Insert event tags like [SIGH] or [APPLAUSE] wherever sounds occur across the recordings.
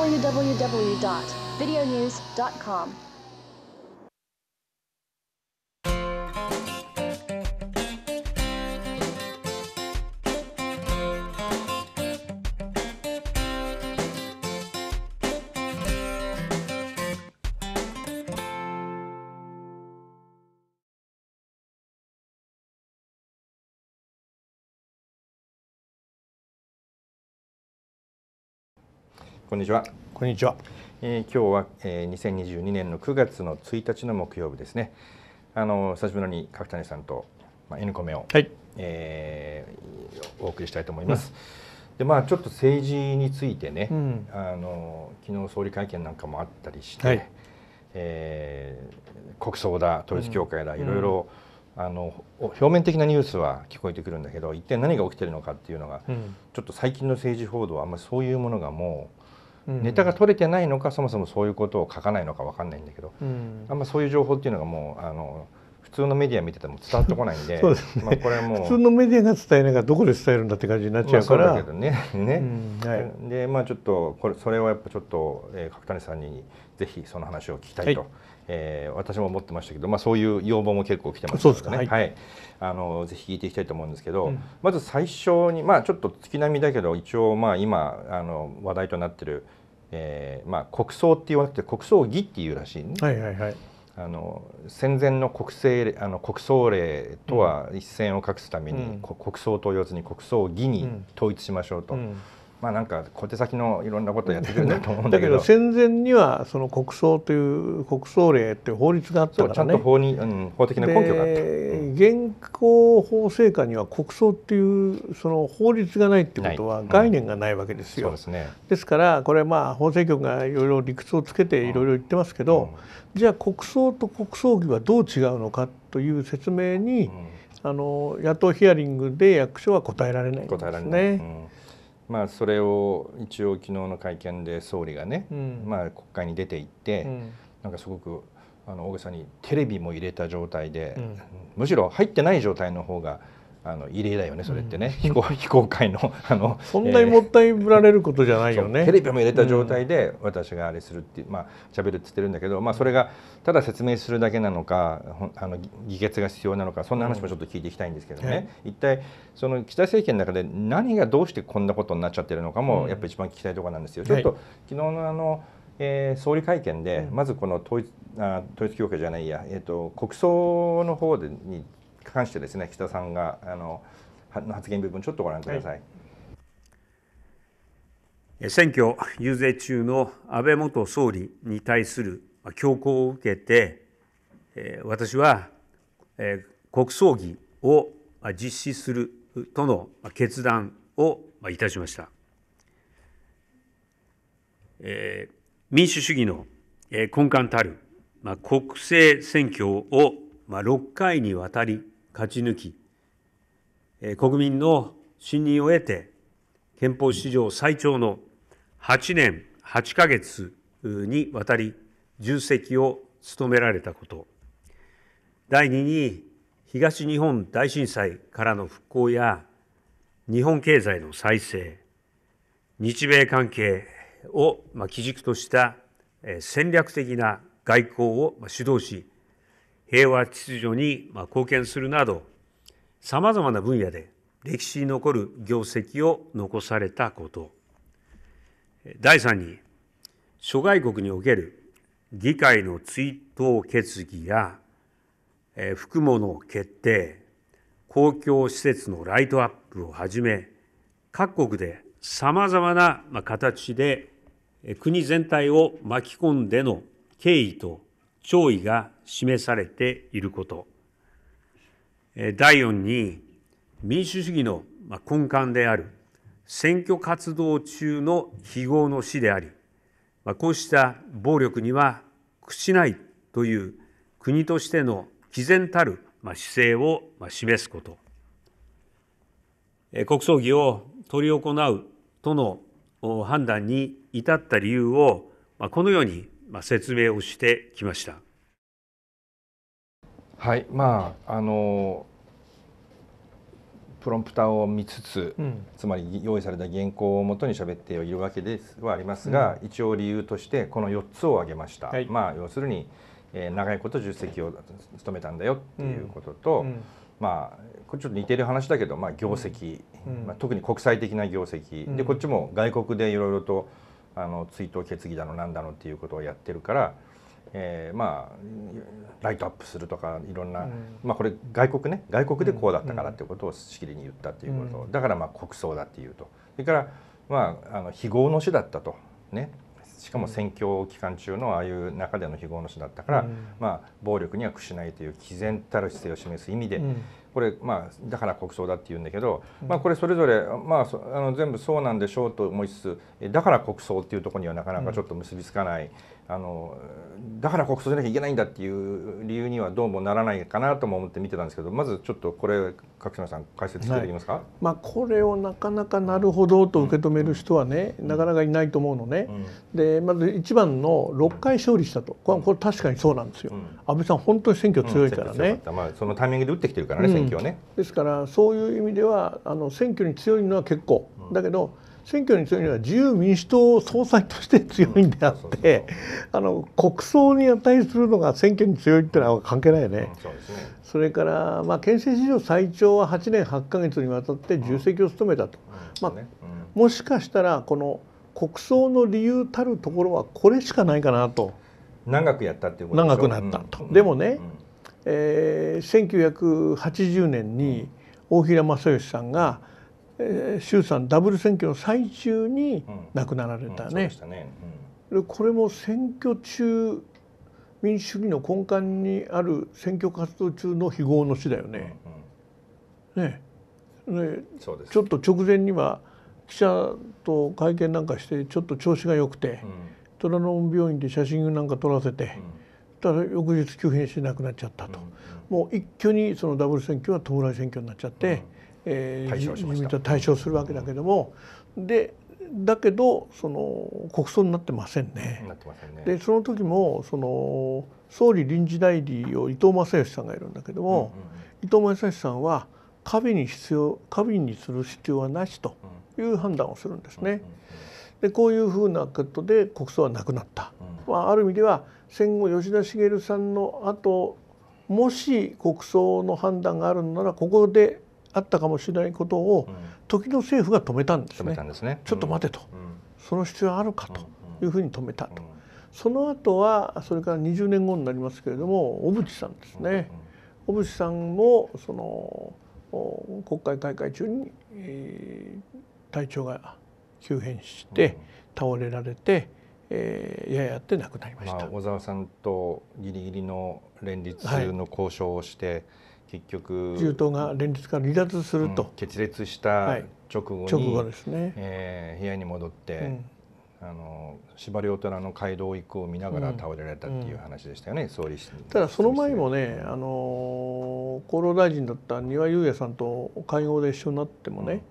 www.videonews.com. こんにちは。こんにちは。えー、今日は、えー、2022年の9月の1日の木曜日ですね。あの久しぶりに角谷さんと、まあ、N コメを、はい、えー、お送りしたいと思います。うん、でまあちょっと政治についてね、うん、あの昨日総理会見なんかもあったりして、はい、えー、国葬だ統一教会だ、うん、いろいろ、あの表面的なニュースは聞こえてくるんだけど一体何が起きてるのかっていうのが、うん、ちょっと最近の政治報道はあんまりそういうものがもうネタが取れてないのかそもそもそういうことを書かないのか分かんないんだけど、あんまそういう情報っていうのがもうあの普通のメディア見てても伝わってこないんで [LAUGHS] 普通のメディアが伝えないからどこで伝えるんだって感じになっちゃうから、まあ、そうだけどねね、うんはい、でまあちょっとこれそれはやっぱちょっと、えー、角谷さんにぜひその話を聞きたいと。はいえー、私も思ってましたけど、まあ、そういう要望も結構来てますので、ね,、はい、あのぜひ聞いていきたいと思うんですけど、うん、まず最初に、まあ、ちょっと月並みだけど一応まあ今あの話題となってる、えーまあ、国葬って言わなくて国葬儀っていうらしい、はいはいはいあの戦前の国政あの国葬令とは一線を画すために、うん、国葬と言わずに国葬儀に統一しましょうと。うんまあなんか小手先のいろんなことやってくるんだと思うんだけどだけど戦前にはその国葬という国葬令っていう法律があったから、ね、ちゃんと法に、うん、法的な根拠があった、うん、現行法制下には国葬っていうその法律がないっていうことは概念がないわけですよ、うん、です、ね、ですからこれまあ法制局がいろいろ理屈をつけていろいろ言ってますけど、じゃあ国葬と国葬儀はどう違うのかという説明に、あの野党ヒアリングで役所は答えられないんですね。まあ、それを一応昨日の会見で総理がね、うん、まあ、国会に出ていって、うん、なんかすごくあの大げさにテレビも入れた状態で、うん、むしろ入ってない状態の方があの異例だよねそれってね、う [LAUGHS] ん、非公開の [LAUGHS] あのそんなにもったいぶられることじゃないよねテレビも入れた状態で私があれするってまあ喋るって言ってるんだけど、まあ、それがただ説明するだけなのかあの議決が必要なのかそんな話もちょっと聞いていきたいんですけどね、うん、一体その北政権の中で何がどうしてこんなことになっちゃってるのかも、やっぱり一番聞きたいところなんですよ。うん、ちょっと、昨日のあのえー、総理会見で、まずこの統一あ統一教会じゃないや、えーと、と国葬の方でに関してですね北さんがあの発言部分ちょっとご覧ください、はい選挙遊説中の安倍元総理に対する強行を受けて、私は国葬儀を実施するとの決断をいたしました。民主主義の根幹たる国政選挙を6回にわたり勝ち抜き、国民の信任を得て、憲法史上最長の8年8ヶ月にわたり重責を務められたこと、第2に東日本大震災からの復興や日本経済の再生、日米関係を基軸とした戦略的な外交を主導し、平和秩序に貢献するなどさまざまな分野で歴史に残る業績を残されたこと第3に諸外国における議会の追悼決議や服務の決定公共施設のライトアップをはじめ各国でさまざまな形で国全体を巻き込んでの敬意と弔意が示されていること。第4に、民主主義の根幹である選挙活動中の非業の死であり、こうした暴力には屈しないという国としての毅然たる姿勢を示すこと。国葬儀を執り行うとの判断に至った理由をこのように説明をしてきました。はいまああのプロンプターを見つつ、うん、つまり用意された原稿をもとに喋っているわけではありますが、うん、一応理由としてこの4つを挙げました、はい、まあ要するに、えー、長いこと重責を務めたんだよっていうことと、うん、まあこれちょっと似てる話だけど、まあ、業績、まあ、特に国際的な業績、でこっちも外国でいろいろとあの追悼決議だの何だのっていうことをやってるから、えー、まあライトアップするとかいろんな、うん、まあ、これ外国ね外国でこうだったからってことをしきりに言ったっていうこと、うん、だからまあ国葬だっていうとそれから、まあ、あの非業の死だったとねしかも選挙期間中のああいう中での非業の死だったから、うん、まあ、暴力には屈しないという毅然たる姿勢を示す意味で、うん、これ、まあ、だから国葬だって言うんだけど、まあ、これそれぞれ、まあ、あの全部そうなんでしょうと思いつつだから国葬っていうところにはなかなかちょっと結びつかない、あのだから国葬しなきゃいけないんだっていう理由にはどうもならないかなとも思って見てたんですけどまずちょっとこれ角島さん解説していきますか、はい、まあ、これをなかなかなるほどと受け止める人はね、うん、なかなかいないと思うのね、うん、でまず一番の6回勝利したとこれこれ確かにそうなんですよ、うん、安倍さん本当に選挙強いからね、まあ、そのタイミングで打ってきてるからね、選挙はねですからそういう意味ではあの選挙に強いのは結構だけど、選挙に強いのは自由民主党総裁として強いんであって、あの国葬に値するのが選挙に強いっていうのは関係ないよね。そうそれから、まあ、憲政史上最長は8年8か月にわたって重責を務めたと、まあ、もしかしたらこの国葬の理由たるところはこれしかないかなと長くやったっていうこと長くなったと、でもね、えー、1980年に大平正義さんが衆参ダブル選挙の最中に亡くなられたね。これも選挙中民主主義の根幹にある選挙活動中の非業の死だよね。ねねちょっと直前には記者と会見なんかしてちょっと調子が良くて、虎ノ門病院で写真なんか撮らせて、うん、たら翌日急変して亡くなっちゃったと、うんうん、もう一挙にそのダブル選挙は弔い選挙になっちゃって。うんえー、自民と対象するわけだけどもでだけどその国葬になってませんね。んねでその時もその総理臨時代理を伊藤正義さんがいるんだけども、うんうん、伊藤正義さんは過敏に必要過敏にする必要はなしという判断をするんですね。でこういうふうなことで国葬はなくなった、うん、まあ、ある意味では戦後吉田茂さんの後もし国葬の判断があるのならここであったかもしれないことを時の政府が止めたんですねすね、ちょっと待てと、その必要あるかというふうに止めたと、その後はそれから20年後になりますけれども小渕さんですね、小渕さんもその国会開会中に、体調が急変して倒れられて、えー、ややって亡くなりました、まあ、小沢さんとギリギリの連立の交渉をして、はい結局中東が連立から離脱すると、うん、決裂した直後に、はい、直後ですね、えー、部屋に戻って、うん、あの司馬遼太郎の街道行くを見ながら倒れられたっていう話でしたよね、うん、総理ただその前もね、あの厚労大臣だった丹羽裕也さんと会合で一緒になってもね、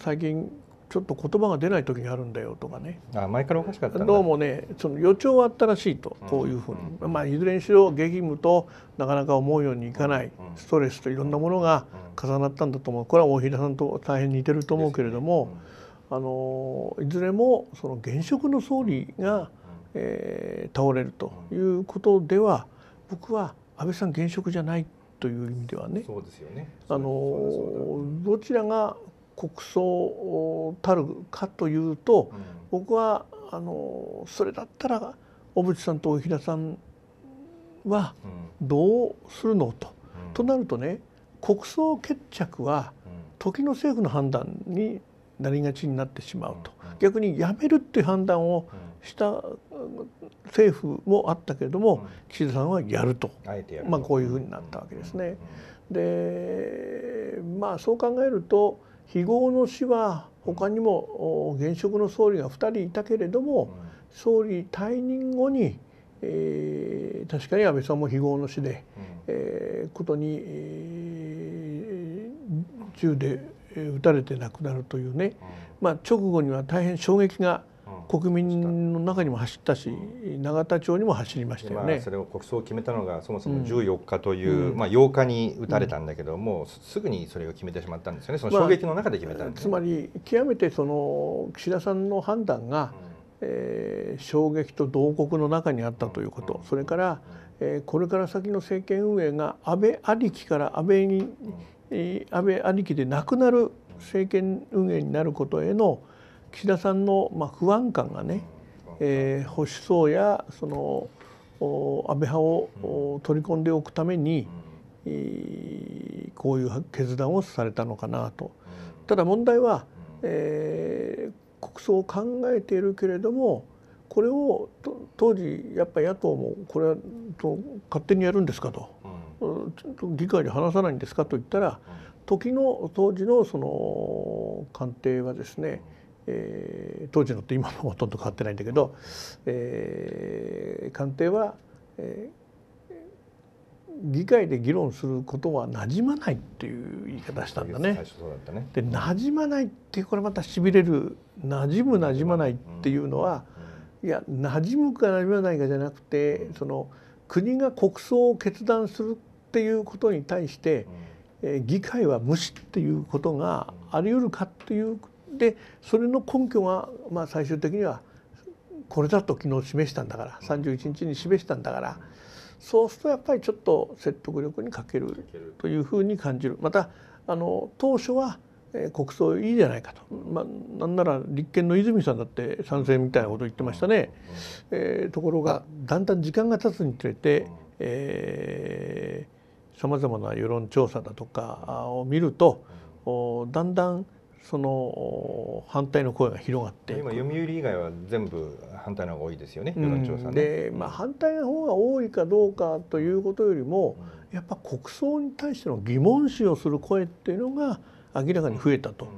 最近ちょっと言葉が出ない時があるんだよとかねあ前からおかしかったどうもねその予兆はあったらしいとこういうふうに、うん、まあ、いずれにしろ激務となかなか思うようにいかない、ストレスといろんなものが重なったんだと思うこれは大平さんと大変似てると思うけれども、ねうん、あのいずれもその現職の総理が、えー、倒れるということでは僕は安倍さん現職じゃないという意味ではねそうですよねあのどちらが国葬たるかというと、うん、僕はあのそれだったら小渕さんと大平さんはどうするのと。うん、となるとね国葬決着は時の政府の判断になりがちになってしまうと、逆にやめるっていう判断をした政府もあったけれども、岸田さんはやると、まあ、こういうふうになったわけですね。でまあそう考えると非業の死は他にも現職の総理が2人いたけれども総理退任後に、えー、確かに安倍さんも非業の死で、えー、ことに、えー、銃で撃たれて亡くなるというね、まあ、直後には大変衝撃が国民の中にも走ったし、永田町にも走りましたよね、それを国葬を決めたのがそもそも14日という、うん、まあ、8日に打たれたんだけど、うん、もすぐにそれを決めてしまったんですよね、その衝撃の中で決めた、まあ、つまり、極めてその岸田さんの判断が、うんえー、衝撃と同国の中にあったということ、それから、えー、これから先の政権運営が安倍ありきから安倍に、安倍ありきでなくなる政権運営になることへの、うん岸田さんのまあ不安感がね、えー、保守層やその安倍派を取り込んでおくために、えー、こういう決断をされたのかなと。ただ問題は、えー、国葬を考えているけれどもこれを当時やっぱり野党もこれはと勝手にやるんですかと、うん、議会で話さないんですかと言ったら時の当時のその官邸はですね、えー、当時のって今もほとんど変わってないんだけど、えー、官邸は、えー、議会で議論することはなじまないっていう言い方したんだね。ねでなじまないってこれまたしびれるなじむなじまないっていうのは、うんいやなじむかなじまないかじゃなくて、その国が国葬を決断するっていうことに対して、えー、議会は無視っていうことがあり得るかっていうでそれの根拠が、まあ、最終的にはこれだと昨日示したんだから31日に示したんだからそうするとやっぱりちょっと説得力に欠けるというふうに感じるまたあの当初は国葬いいじゃないかと、まあ、なんなら立憲の泉さんだって賛成みたいなこと言ってましたね、えー、ところがだんだん時間が経つにつれて、えさまざまな世論調査だとかを見るとだんだんその反対の声が広がって今読売以外は全部反対の方が多いですよね、世論調査、ね、で、まあ、反対の方が多いかどうかということよりも、うん、やっぱ国葬に対しての疑問視をする声っていうのが明らかに増えたと。うん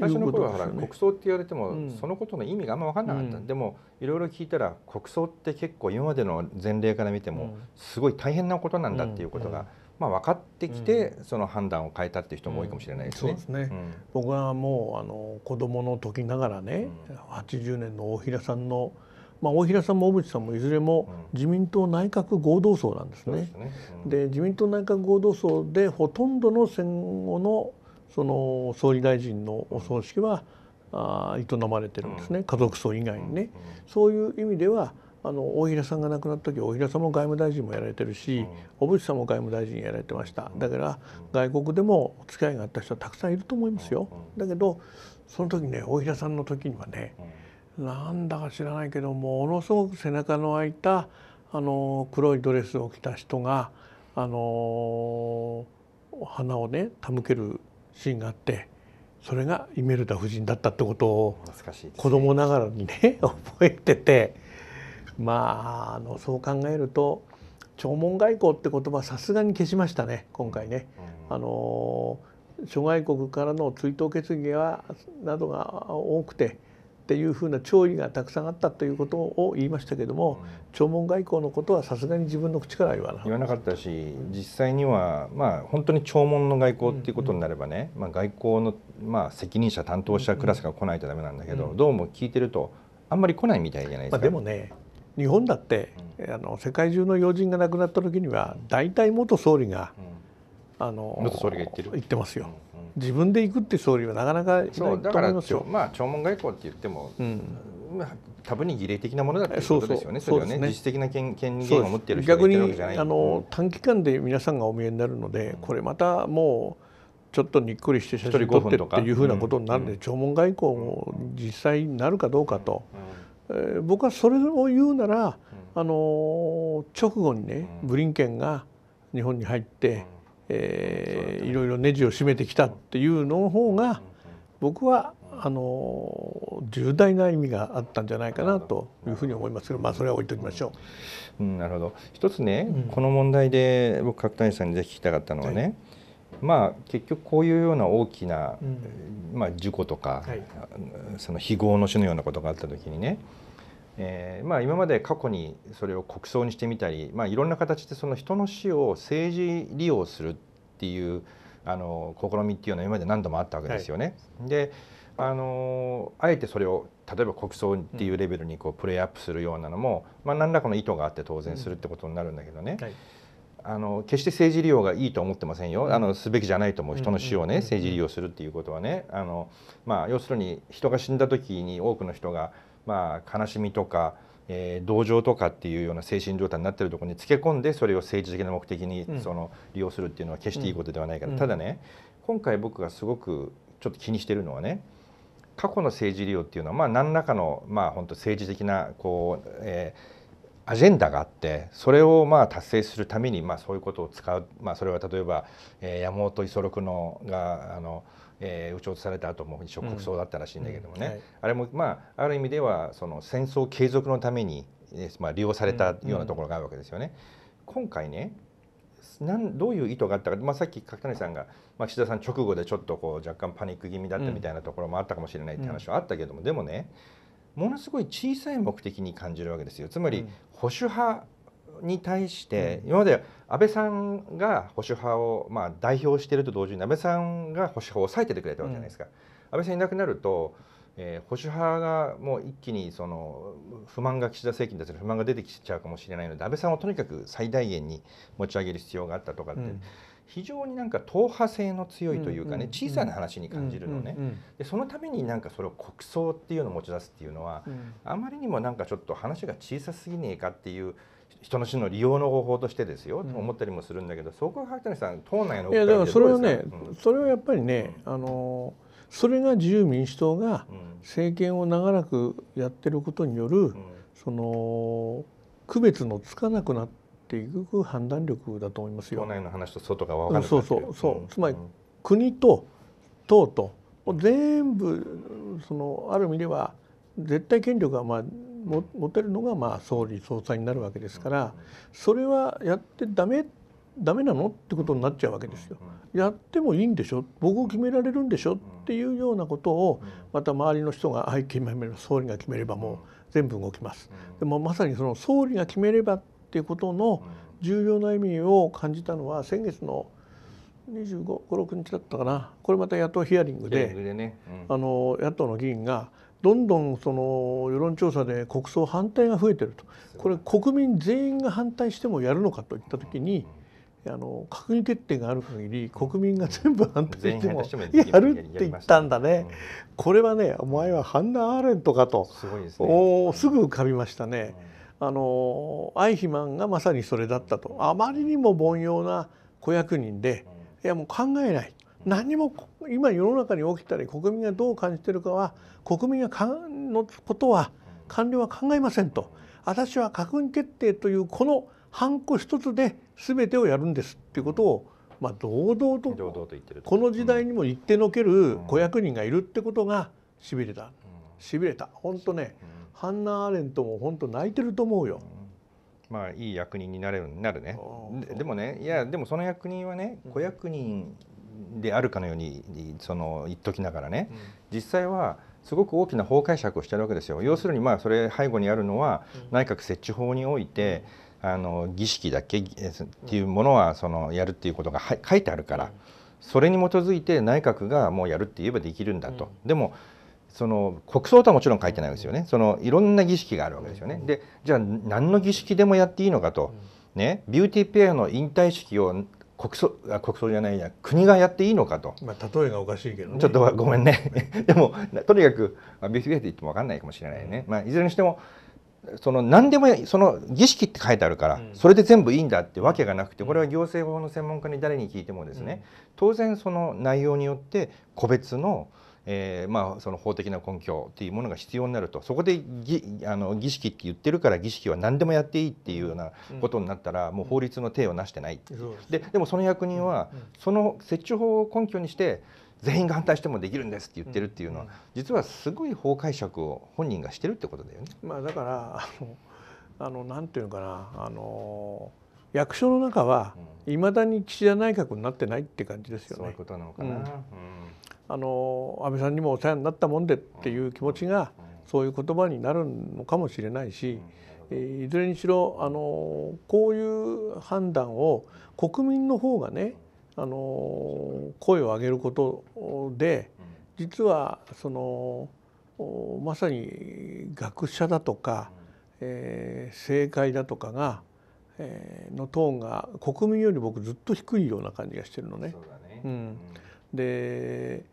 最初の頃は、ら国葬って言われても、そのことの意味があんま分かんなかった、うん、でもいろいろ聞いたら国葬って結構今までの前例から見ても、すごい大変なことなんだっていうことがまあ、分かってきて、その判断を変えたっていう人も多いかもしれないですね。すね僕はもうあの子供の時ながらね、うん、80年の大平さんのまあ、大平さんも小渕さんもいずれも自民党内閣合同葬なんですね。で、うん、自民党内閣合同葬でほとんどの戦後のその総理大臣のお葬式は、うん、あ営まれてるんですね、うん、家族葬以外にね、そういう意味ではあの大平さんが亡くなった時大平さんも外務大臣もやられてるし小渕さんも外務大臣やられてましただから外国でもお付き合いがあった人はたくさんいると思いますよだけどその時ね大平さんの時にはねなんだか知らないけどものすごく背中の開いたあの黒いドレスを着た人があの花をね手向けるシーンがあってそれがイメルダ夫人だったってことを子供ながらにね [LAUGHS] 覚えててまああのそう考えると弔問外交って言葉さすがに消しましたね今回ね。あの諸外国からの追悼決議はなどが多くてっていうふうな弔意がたくさんあったということを言いましたけども、弔問外交のことはさすがに自分の口から言わな言わなかったし実際には、まあ、本当に弔問の外交っていうことになればね、うんうん、まあ、外交の、まあ、責任者担当者クラスが来ないとダメなんだけど、うんうん、どうも聞いてるとあんまり来ないみたいじゃないですか。まあ、でもね日本だって、あの世界中の要人が亡くなった時には大体元総理が、あの元総理が言ってる言ってますよ。自分で行くって総理はなかなかいないと思いますよ。まあ弔問外交って言っても、うん、まあ多分に儀礼的なものだということですよね。そうそうそれはね、ね、実質的な権権利を持っている人が逆にあの短期間で皆さんがお見えになるので、これまたもう。ちょっとにっこりして写真撮ってっていうふうなことになるので、うん、弔問外交も実際になるかどうかと。うん僕はそれを言うなら、あの直後にね、ブリンケンが日本に入って、えーいろいろネジを締めてきたっていうの方が僕はあの重大な意味があったんじゃないかなというふうに思いますけど、まあ、それは置いときましょう。うん、なるほど一つね、うん、この問題で僕角谷さんにぜひ聞きたかったのはね、はい、まあ、結局こういうような大きな、うん、まあ、事故とか、はい、その非業の種のようなことがあった時にねえーまあ、今まで過去にそれを国葬にしてみたり、まあ、いろんな形でその人の死を政治利用するっていうあの試みっていうのは今まで何度もあったわけですよね。はい、であのあえてそれを例えば国葬っていうレベルにこうプレイアップするようなのも、うん、まあ、何らかの意図があって当然するってことになるんだけどね、うんはい、あの決して政治利用がいいと思ってませんよ、うん、あのすべきじゃないと思う人の死をね政治利用するっていうことはねあの、まあ、要するに人が死んだ時に多くの人がまあ、悲しみとか、えー、同情とかっていうような精神状態になってるところにつけ込んでそれを政治的な目的にその利用するっていうのは決していいことではないから、うん、ただね今回僕がすごくちょっと気にしてるのはね過去の政治利用っていうのはまあ何らかのまあ本当政治的なこう、えー、アジェンダがあってそれをまあ達成するためにまあそういうことを使う、まあ、それは例えば、えー、山本五十六のがあの「えー、撃ち落とされた後も一生国葬だったらしいんだけどもね、うんはい、あれもまあある意味ではその戦争継続のために、まあ、利用されたようなところがあるわけですよね。今回ねなんどういう意図があったか、まあ、さっき角谷さんが、まあ、岸田さん直後でちょっとこう若干パニック気味だったみたいなところもあったかもしれないって話はあったけども、でもねものすごい小さい目的に感じるわけですよつまり保守派に対して、今まで安倍さんが保守派を、まあ、代表していると同時に安倍さんが保守派を抑えててくれたわけじゃないですか。安倍さんいなくなるとえー、保守派がもう一気にその不満が岸田政権に対する不満が出てきちゃうかもしれないので安倍さんをとにかく最大限に持ち上げる必要があったとかって、うん、非常になんか党派性の強いというかね、小さな話に感じるのね、でそのためになんかそれを国葬っていうのを持ち出すっていうのは、あまりにもなんかちょっと話が小さすぎねえかっていう人の死の利用の方法としてですよ、うん、と思ったりもするんだけどそこは萩谷さん党内のいやだからそれはね、うん、それはやっぱりね、あのそれが自由民主党が政権を長らくやってることによる、その区別のつかなくなっていく判断力だと思いますよ。党内の話と外が分かるそうそうそう、つまり国と党と全部そのある意味では絶対権力はまあ持てるのがまあ総理総裁になるわけですからそれはやってダメダメなのってことになっちゃうわけですよ。やってもいいんでしょ僕を決められるんでしょっていうようなことをまた周りの人が「はい決めれば総理が決めればもう全部動きます」でもまさにその総理が決めればっていうことの重要な意味を感じたのは先月の2556日だったかなこれまた野党ヒアリングで、ねうん、あの野党の議員がどんどんその世論調査で国葬反対が増えてるとこれ国民全員が反対してもやるのかといった時にあの閣議決定がある限り国民が全部反対してもやるって言ったんだね、これはねお前はハンナ・アーレントかとすお、すぐ浮かびましたね。あのアイヒマンがまさにそれだったとあまりにも凡庸な子役人でいやもう考えない何も今世の中に起きたり国民がどう感じてるかは国民がかのことは官僚は考えませんと私は閣議決定というこのハンコ一つで全てをやるんですっていうことをまあ堂々とこの時代にも言ってのける子役人がいるってことがしびれたしびれた本当ねハンナ・アーレントも本当泣いてると思うよ。まあいい役人になれるなるねでもねいやでもその役人はね子役人であるかのようにその言っときながらね、実際はすごく大きな法解釈をしてるわけですよ。要するにまあそれ背後にあるのは内閣設置法において、あの儀式だけっていうものはそのやるっていうことが書いてあるから、それに基づいて内閣がもうやるって言えばできるんだと。でもその国葬とはもちろん書いてないですよね。そのいろんな儀式があるわけですよね。でじゃあ何の儀式でもやっていいのかと。ね、ビューティーペアの引退式を国葬国葬じゃないや国がやっていいのかと、まあ、例えがおかしいけど、ね、ちょっとごめんね [LAUGHS] でもとにかく、まあ、ビフィアって言っても分かんないかもしれないね、うん、まあ、いずれにしてもその何でもその儀式って書いてあるから、それで全部いいんだってわけがなくてこれは行政法の専門家に誰に聞いてもですね、当然その内容によって個別のえー、まあ、その法的な根拠というものが必要になるとそこでぎあの儀式って言ってるから儀式は何でもやっていいっていうようなことになったら、うん、もう法律の体をなしてない、うん、ででもその役人は、うん、その設置法を根拠にして全員が反対してもできるんですって言ってるっていうのは、実はすごい法解釈を本人がしてるってことだよね。まあ、だから [LAUGHS] あのあのなんていうのかなあの役所の中はいまだに岸田内閣になってないって感じですよね。そういうことなのかな、うんあの安倍さんにもお世話になったもんでっていう気持ちがそういう言葉になるのかもしれないし、いずれにしろあのこういう判断を国民の方がねあの声を上げることで実はそのまさに学者だとか、えー、政界だとかが、えー、のトーンが国民より僕ずっと低いような感じがしてるのね。うねうん、で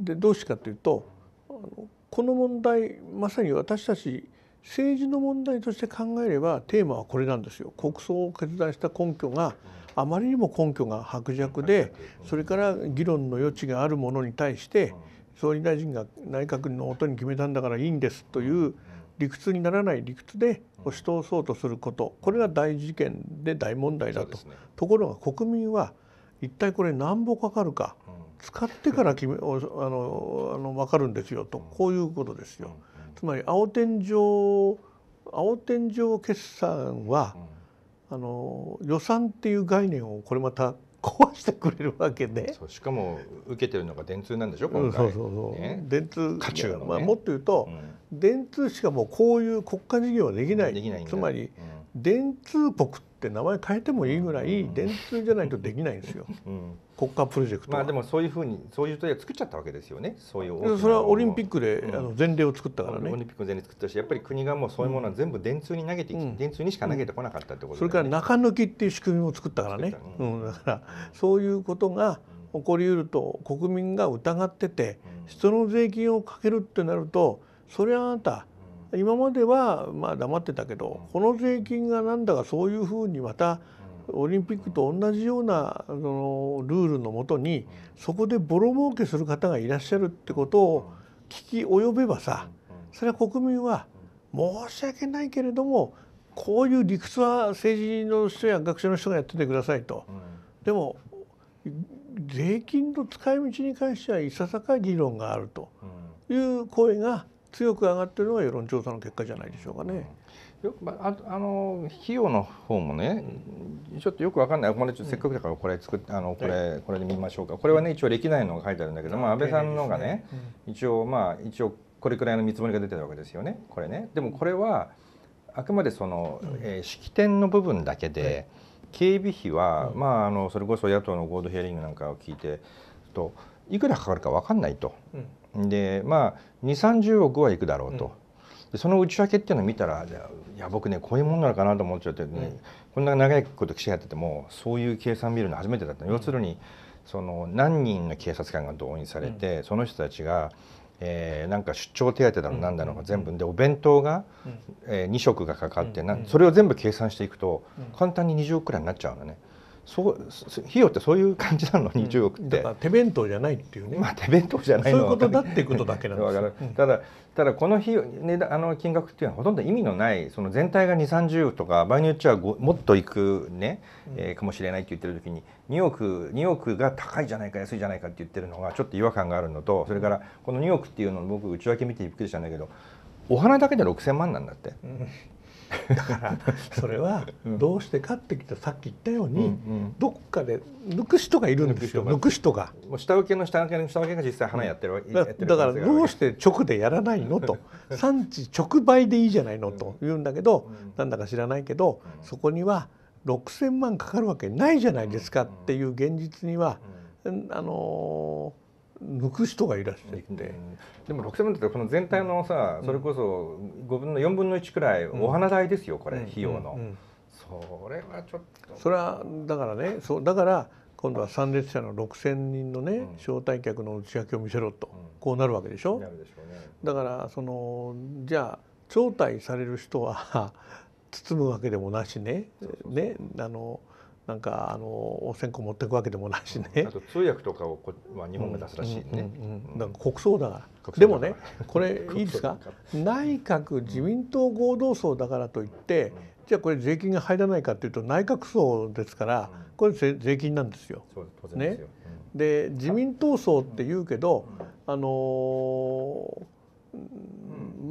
でどうしてかというとこの問題まさに私たち政治の問題として考えればテーマはこれなんですよ。国葬を決断した根拠があまりにも根拠が薄弱でそれから議論の余地があるものに対して総理大臣が内閣のもとに決めたんだからいいんですという理屈にならない理屈で押し通そうとすることこれが大事件で大問題だと、ところが国民は一体これ何歩かかるか使ってから決めあのあの分かるんですよとこういうことですよ。つまり青天井青天井決算は、あの予算っていう概念をこれまた壊してくれるわけでしかも受けてるのが電通なんでしょ今回、うん、そうそうそう、ね、電通渦中、ね、まあ、もっと言うと、うん、電通しかもうこういう国家事業はできない、できないつまり、電通国っって名前変えてもいいぐらい電通じゃないとできないんですよ、うん、国家プロジェクトまあでもそういうふうにそういう人で作っちゃったわけですよねそういうそれはオリンピックで、あの前例を作ったからねオリンピックの前例作ったしやっぱり国がもうそういうものは全部電通に投げて、うん、電通にしか投げてこなかったってこと、ね、それから中抜きっていう仕組みも作ったからね、うん、うん、だからそういうことが起こりうると国民が疑ってて、人の税金をかけるってなるとそれはあなた今まではまあ黙ってたけどこの税金がなんだかそういうふうにまたオリンピックと同じようなそのルールのもとにそこでボロ儲けする方がいらっしゃるってことを聞き及べばさそれは国民は申し訳ないけれどもこういう理屈は政治の人や学者の人がやっててくださいと。でも税金の使い道に関してはいささか議論があるという声が強く上がっているのが世論調査の結果じゃないでしょうかね。よくまああの費用の方もね、ちょっとよくわかんないこれせっかくだからこれ作っあのこれこれで見ましょうかこれはね一応歴代のが書いてあるんだけど、まあ、安倍さんのがね、一応まあ一応これくらいの見積もりが出てるわけですよねこれね。でもこれはあくまでその、えー、式典の部分だけで、警備費は、まあ、あのそれこそ野党の合同ヒアリングなんかを聞いてといくらかかるかわかんないと。でまあ2 3 0億はいくだろうと、うん、その内訳っていうのを見たらいや僕ねこういうもんなのかなと思っちゃって、ね、うん、こんな長いこと記者やっててもそういう計算見るの初めてだった、うん、要するにその何人の警察官が動員されて、その人たちがえー、なんか出張手当だのなだのが全部でお弁当が、えー、2食がかかってなそれを全部計算していくと簡単に20億くらいになっちゃうのね。そう費用ってそういう感じなのに、中国って、うん、手弁当じゃないっていうね、まあ、手弁当じゃないのそういうことだっていうことだけなんですよただただこの費用、ね、あの金額っていうのはほとんど意味のないその全体が2 3 0とか場合によっちゃもっといくね、えー、かもしれないって言ってる時に2億2億が高いじゃないか安いじゃないかって言ってるのがちょっと違和感があるのとそれからこの2億っていうのを僕内訳見てびっくりしたんだけどお花だけで6,000万なんだって、うんだからそれはどうしてかってきたさっき言ったように、どっかで抜く人がいるんですよ抜く人がもう下請けの下請けの下請けが実際花やってるわけ、だからどうして直でやらないのと産地直売でいいじゃないのと言うんだけど、うなんだか知らないけどそこには6,000万かかるわけないじゃないですかっていう現実には、あのー抜く人がいらっしゃって、でも6000万ってこの全体のさ、それこそ5分の4分の1くらいお花代ですよこれ、費用の、それはちょっとそれはだからねそうだから今度は参列者の6,000人のね、招待客の内訳を見せろと、こうなるわけでしょ。なるでしょうね、だからそのじゃあ招待される人は [LAUGHS] 包むわけでもなしねねあのなんかあのお線香持っていくわけでもないしね、あと通訳とかをこ、まあ、日本が出すらしいね、なんか国葬だからでもねこれ [LAUGHS] いいですか内閣自民党合同葬だからといって、じゃあこれ税金が入らないかというと内閣葬ですから、これ税税金なんですよ。そね、で自民党葬って言うけど、あのー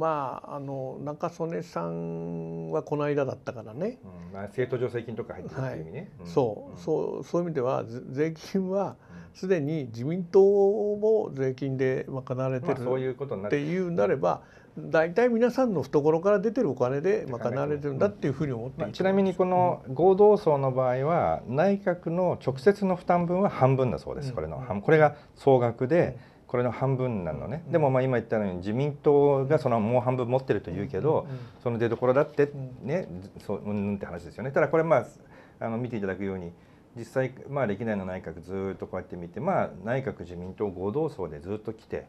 まああの中曽根さんはこの間だったからね、うんまあ、政党助成金とか入ってるっていう意味ね、はい、そう、ん、そうそういう意味では税金はすでに自民党も税金で賄われてる、そういうことなっていうなれば大体皆さんの懐から出てるお金で賄われてるんだっていうふうに思って、まあ、ちなみにこの合同葬の場合は内閣の直接の負担分は半分だそうです、これのこれが総額で、これの半分なのね、でもまあ今言ったように自民党がそのもう半分持ってると言うけど、その出どころだってね、そううんって話ですよねただこれまああの見ていただくように実際、まあ、歴代の内閣ずっとこうやって見て、まあ、内閣自民党合同葬でずっと来て、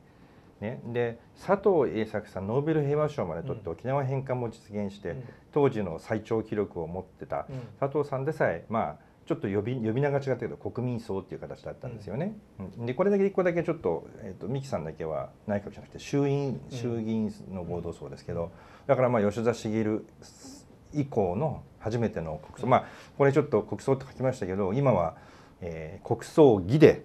ね、で佐藤栄作さんノーベル平和賞まで取って沖縄返還も実現して、当時の最長記録を持ってた佐藤さんでさえまあちょっと呼び呼び名が違ったけど国民葬っていう形だったんですよね。うん、でこれだけ1個だけちょっと,、えーと、三木さんだけは内閣じゃなくて衆院衆議院の合同葬ですけど、うん、だからまあ吉田茂以降の初めての国葬、うん、まあこれちょっと国葬って書きましたけど今は、えー、国葬儀で、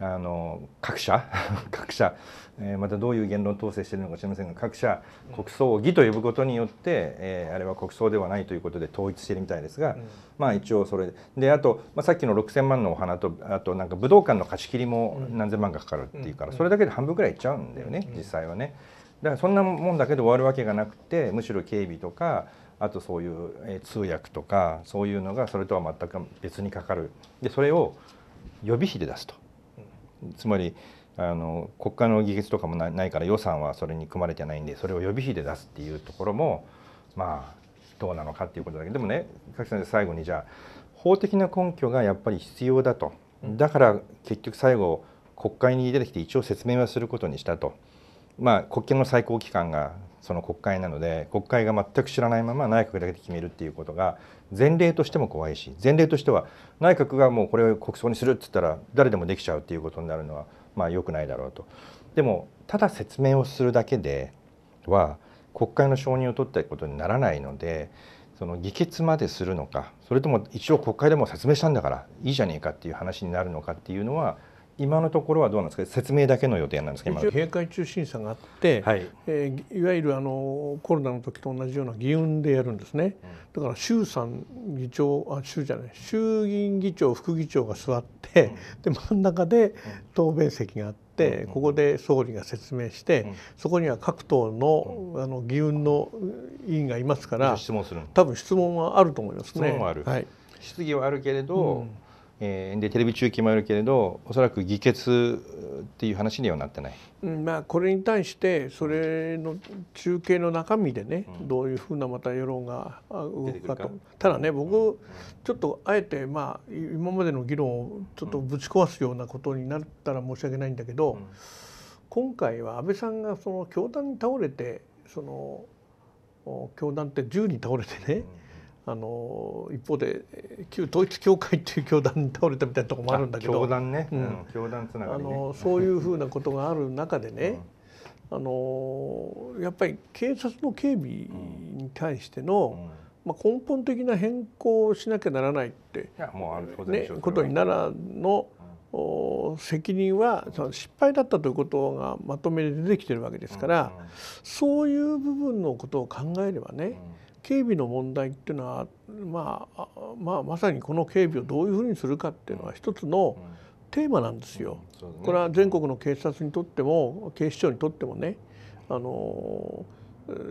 あの各社 [LAUGHS] 各社えまたどういう言論統制しているのか知りませんが各社国葬儀と呼ぶことによって、えあれは国葬ではないということで統一してるみたいですが、まあ一応それであと、まさっきの6,000万のお花とあとなんか武道館の貸し切りも何千万かかかるっていうから、それだけで半分くらいいっちゃうんだよね、実際はね。だからそんなもんだけで終わるわけがなくてむしろ警備とかあとそういう通訳とかそういうのがそれとは全く別にかかるでそれを予備費で出すと。つまりあの国会の議決とかもないから予算はそれに組まれてないんでそれを予備費で出すっていうところもまあどうなのかっていうことだけどでもね柿先生最後にじゃあ法的な根拠がやっぱり必要だとだから結局最後国会に出てきて一応説明はすることにしたと。まあ、国権の最高機関がその国会なので国会が全く知らないまま内閣だけで決めるっていうことが前例としても怖いし前例としては内閣がもうこれを国葬にするっつったら誰でもできちゃうっていうことになるのはまあ、良くないだろうと。でもただ説明をするだけでは国会の承認を取ったことにならないのでその議決までするのかそれとも一応国会でも説明したんだからいいじゃねえかっていう話になるのかっていうのは今のところはどうなんですか説明だけの予定なんですけど閉会中審査があって、はいえー、いわゆるあのコロナの時と同じような議運でやるんですね、うん、だから衆参議長あ衆じゃない衆議院議長副議長が座って、うん、で真ん中で答弁席があって、うん、ここで総理が説明して、そこには各党の,、あの議運の委員がいますから質問する多分質問はあると思いますね。質問はある、はい、質疑はあるけれど、えでテレビ中継もあるけれどおそらく議決っていう話にはなってない、うんまあ、これに対してそれの中継の中身でね、うん、どういうふうなまた世論が動くかとただね僕、ちょっとあえて、まあ、今までの議論をちょっとぶち壊すようなことになったら申し訳ないんだけど、うん、今回は安倍さんがその教団に倒れてその教団って銃に倒れてね、うんあの一方で旧統一教会っていう教団に倒れたみたいなところもあるんだけど教団ね、うん、教団つながり、ね、あのそういうふうなことがある中でね、うん、あのやっぱり警察の警備に対しての、うん、まあ、根本的な変更をしなきゃならないってね、ことにならの、責任は失敗だったということがまとめに出てきてるわけですから、そういう部分のことを考えればね、警備の問題っていうのは、まあ、まあまさにこの警備をどういうふうにするかっていうのは一つのテーマなんですよ。これは全国の警察にとっても警視庁にとってもねあの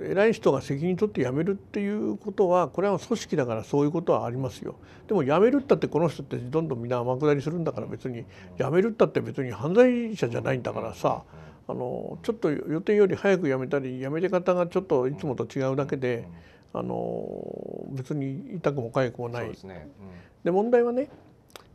偉い人が責任取って辞めるっていうことはこれは組織だからそういうことはありますよでも辞めるったってこの人ってどんどんみんな天下りするんだから別に辞めるったって別に犯罪者じゃないんだからさあのちょっと予定より早く辞めたり辞め方がちょっといつもと違うだけで。あの別に痛くも痒くもない。で、ねうん、問題はね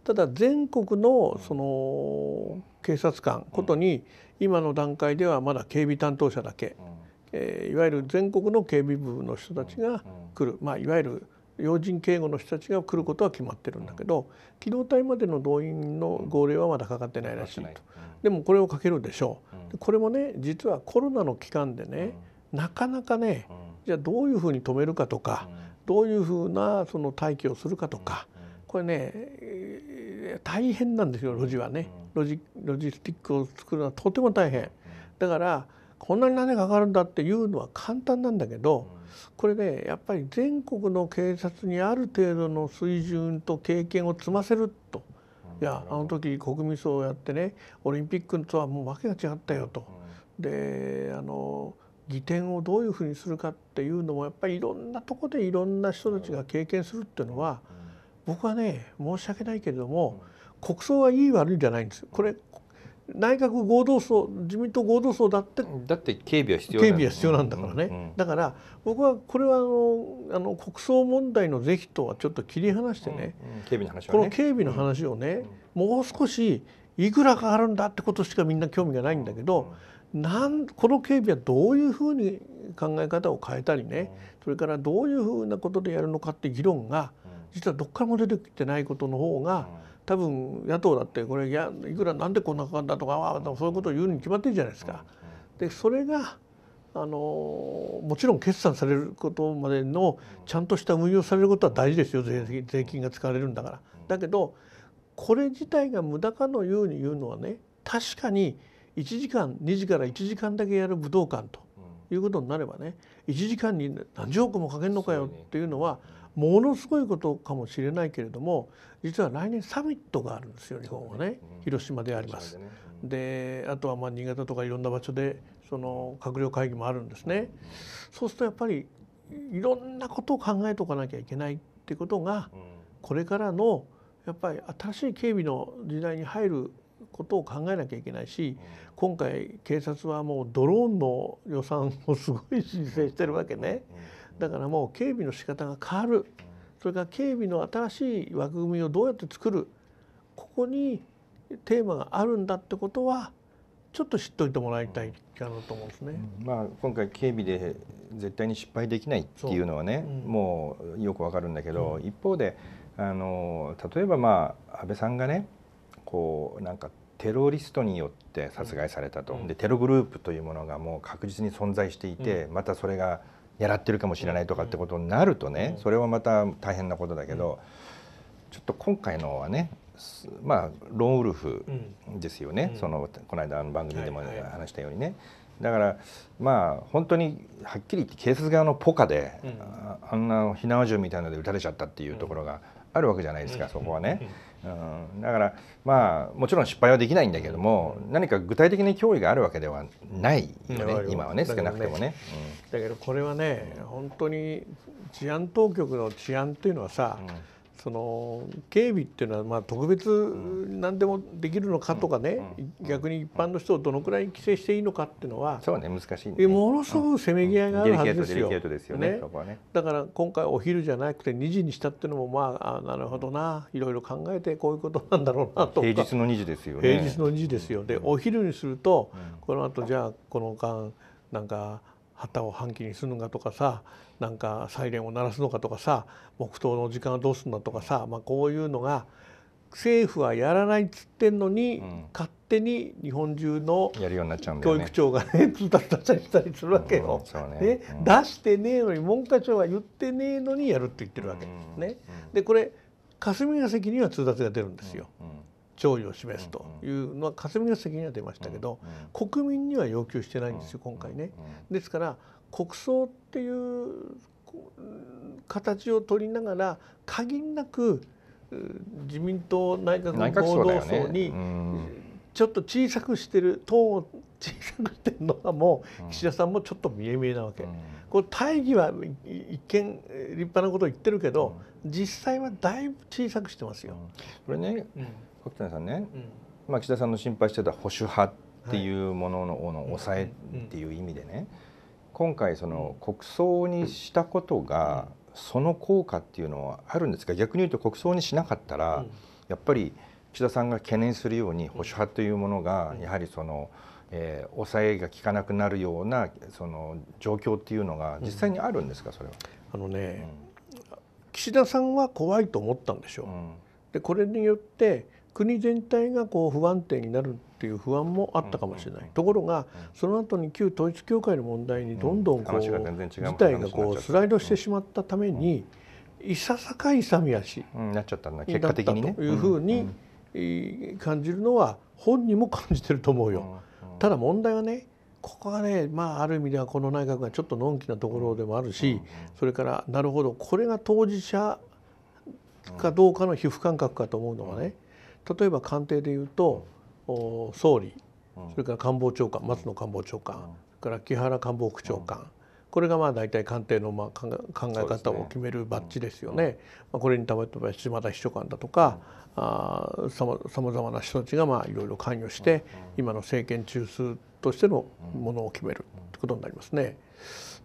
ただ全国のその警察官ことに今の段階ではまだ警備担当者だけ、うん、えー、いわゆる全国の警備部の人たちが来る、うん、まあ、いわゆる要人警護の人たちが来ることは決まってるんだけど機動隊までの動員の号令はまだかかってないらしいと、でもこれをかけるでしょう、これもね実はコロナの期間でね、なかなかね、うんじゃあどういうふうに止めるかとか、どういうふうなその待機をするかとか、これね大変なんですよ路地はねロジロジスティックを作るのはとても大変だからこんなに何がかかるんだっていうのは簡単なんだけどこれねやっぱり全国の警察にある程度の水準と経験を積ませるといやあの時国民葬をやってねオリンピックとはもう訳が違ったよと。であの利点をどういうふうにするかっていうのもやっぱりいろんなとこでいろんな人たちが経験するっていうのは僕はね申し訳ないけれども国葬はいい悪いじゃないんですこれ内閣合同葬自民党合同葬だってだって警備は必要警備は必要なんだからね、うんうん、だから僕はこれはあのあの国葬問題の是非とはちょっと切り離してね、うんうん、警備の話、ね、この警備の話をね、もう少しいくらかかるんだってことしかみんな興味がないんだけど、なんこの警備はどういうふうに考え方を変えたりねそれからどういうふうなことでやるのかって議論が実はどっからも出てきてないことの方が多分野党だってこれいやいくらなんでこんなかかんだとかそういうことを言うに決まってるじゃないですか。でそれがあのもちろん決算されることまでのちゃんとした運用されることは大事ですよ税金が使われるんだから。だけどこれ自体が無駄かのように言うのはね確かに1時間2時から1時間だけやる武道館ということになればね1時間に何十億もかけるのかよっていうのはものすごいことかもしれないけれども実は来年サミットがあるんですよ日本はね広島であります。であとはまあ新潟とかいろんな場所でその閣僚会議もあるんですね。そうするとやっぱりいろんなことを考えておかなきゃいけないってことがこれからのやっぱり新しい警備の時代に入ることを考えなきゃいけないし、今回警察はもうドローンの予算をすごい申請してるわけね、だからもう警備の仕方が変わる、それから警備の新しい枠組みをどうやって作るここにテーマがあるんだってことはちょっと知っておいてもらいたいかなと思うんですね、うん、まあ、今回警備で絶対に失敗できないっていうのはね、ううん、もうよくわかるんだけど、うん、一方であの例えばまあ安倍さんがねこうなんかテロリストによって殺害されたと、でテログループというものがもう確実に存在していて、またそれが狙ってるかもしれないとかってことになるとね、それはまた大変なことだけど、ちょっと今回のはねまあロンウルフですよね、そのこの間の番組でも話したようにね、だからまあ本当にはっきり言って警察側のポカで、あんな火縄銃みたいので撃たれちゃったっていうところがあるわけじゃないですか、そこはね。うん、だからまあもちろん失敗はできないんだけども、うん、何か具体的な脅威があるわけではないよね、うん、今はね少なくてもね。だけど、これはね本当に治安当局の治安っていうのはさ、その警備っていうのはまあ特別何でもできるのかとかね、逆に一般の人をどのくらい規制していいのかっていうのはそうね難しい、ね、ものすごくせめぎ合いがあるはずですよ,、ねだから今回お昼じゃなくて2時にしたっていうのもまああなるほどないろいろ考えてこういうことなんだろうなと平日の2時ですよね平日の2時ですよでお昼にするとこのあとじゃあこの間なんか旗を半旗にするのかとかさなんかサイレンを鳴らすのかとかさ黙祷の時間はどうするんだとかさ、まあ、こういうのが政府はやらないっつってんのに、うん、勝手に日本中の教育長がね [LAUGHS] 通達出したりたりするわけよ。うんねねうん、出してねえのに文科省は言ってねえのにやるって言ってるわけですね。でこれ霞が関には通達が出るんですよ。弔意を示すというのは霞が関には出ましたけど、国民には要求してないんですよ今回ね。ですから国葬っていう形を取りながら限りなく自民党内閣の合同葬にちょっと小さくしてる党を [LAUGHS] 小さくしてるのはもう岸田さんもちょっと見え見えなわけ、これ大義は一見立派なことを言ってるけど、実際はだいぶ小さくしてますよ。これね、うん角谷さんね、まあ、岸田さんの心配してた保守派っていうものの,、の抑えっていう意味でね、今回その国葬にしたことが、その効果っていうのはあるんですか逆に言うと国葬にしなかったら、やっぱり岸田さんが懸念するように保守派というものがやはりその、えー、抑えが効かなくなるようなその状況っていうのが実際にあるんですか、それは。あのね、うん、岸田さんは怖いと思ったんでしょう。うん、でこれによって国全体がこう不安定になるっていう不安もあったかもしれない、ところがその後に旧統一教会の問題にどんどんこう、事態がこうスライドしてしまったために、いささか勇み足だったというふうに感じるのは本人も感じてると思うよ。ただ問題はねここはね、まあ、ある意味ではこの内閣がちょっとのんきなところでもあるし、それからなるほどこれが当事者かどうかの皮膚感覚かと思うのはね、例えば官邸でいうと総理それから官房長官松野官房長官それから木原官房副長官これがまあ大体官邸のまあ考え方を決めるバッジですよね。まあ、これに例えば島田秘書官だとかさまざまな人たちがまあいろいろ関与して今の政権中枢としてのものを決めるということになりますね。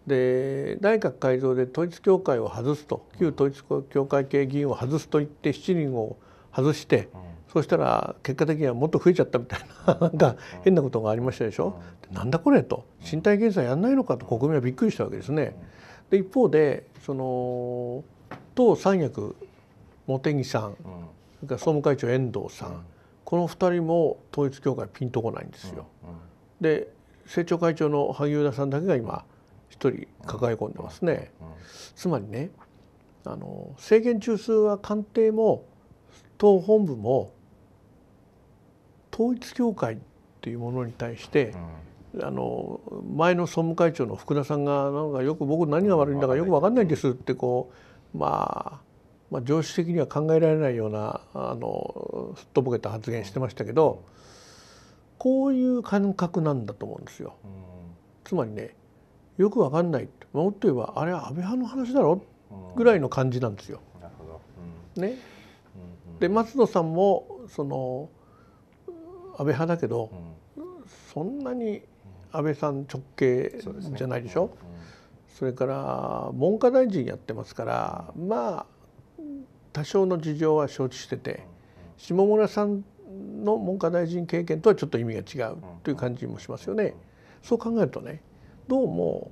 で内閣改造で統一教会を外すと旧統一教会系議員を外すと言って7人を外して、そしたら結果的にはもっと増えちゃったみたいななんか変なことがありましたでしょなんだこれと身体検査やんないのかと国民はびっくりしたわけですね。で一方でその党三役茂木さん、それから総務会長遠藤さん、この二人も統一協会ピンとこないんですよ。で政調会長の萩生田さんだけが今一人抱え込んでますね。つまりねあの政権中枢は官邸も党本部も統一教会っていうものに対して、うん、あの前の総務会長の福田さんがなんかよく僕何が悪いんだかよく分かんないんですってこう、まあ、まあ常識的には考えられないようなあのすっとぼけた発言してましたけど、こういう感覚なんだと思うんですよ。うん、つまりねよく分かんないって、もっと言えばあれは安倍派の話だろぐらいの感じなんですよ。うん、ね、で松野さんもその安倍派だけど、そんなに安倍さん直系じゃないでしょ。それから文科大臣やってますからまあ多少の事情は承知してて下村さんの文科大臣経験とはちょっと意味が違うという感じもしますよね。そう考えるとねどうも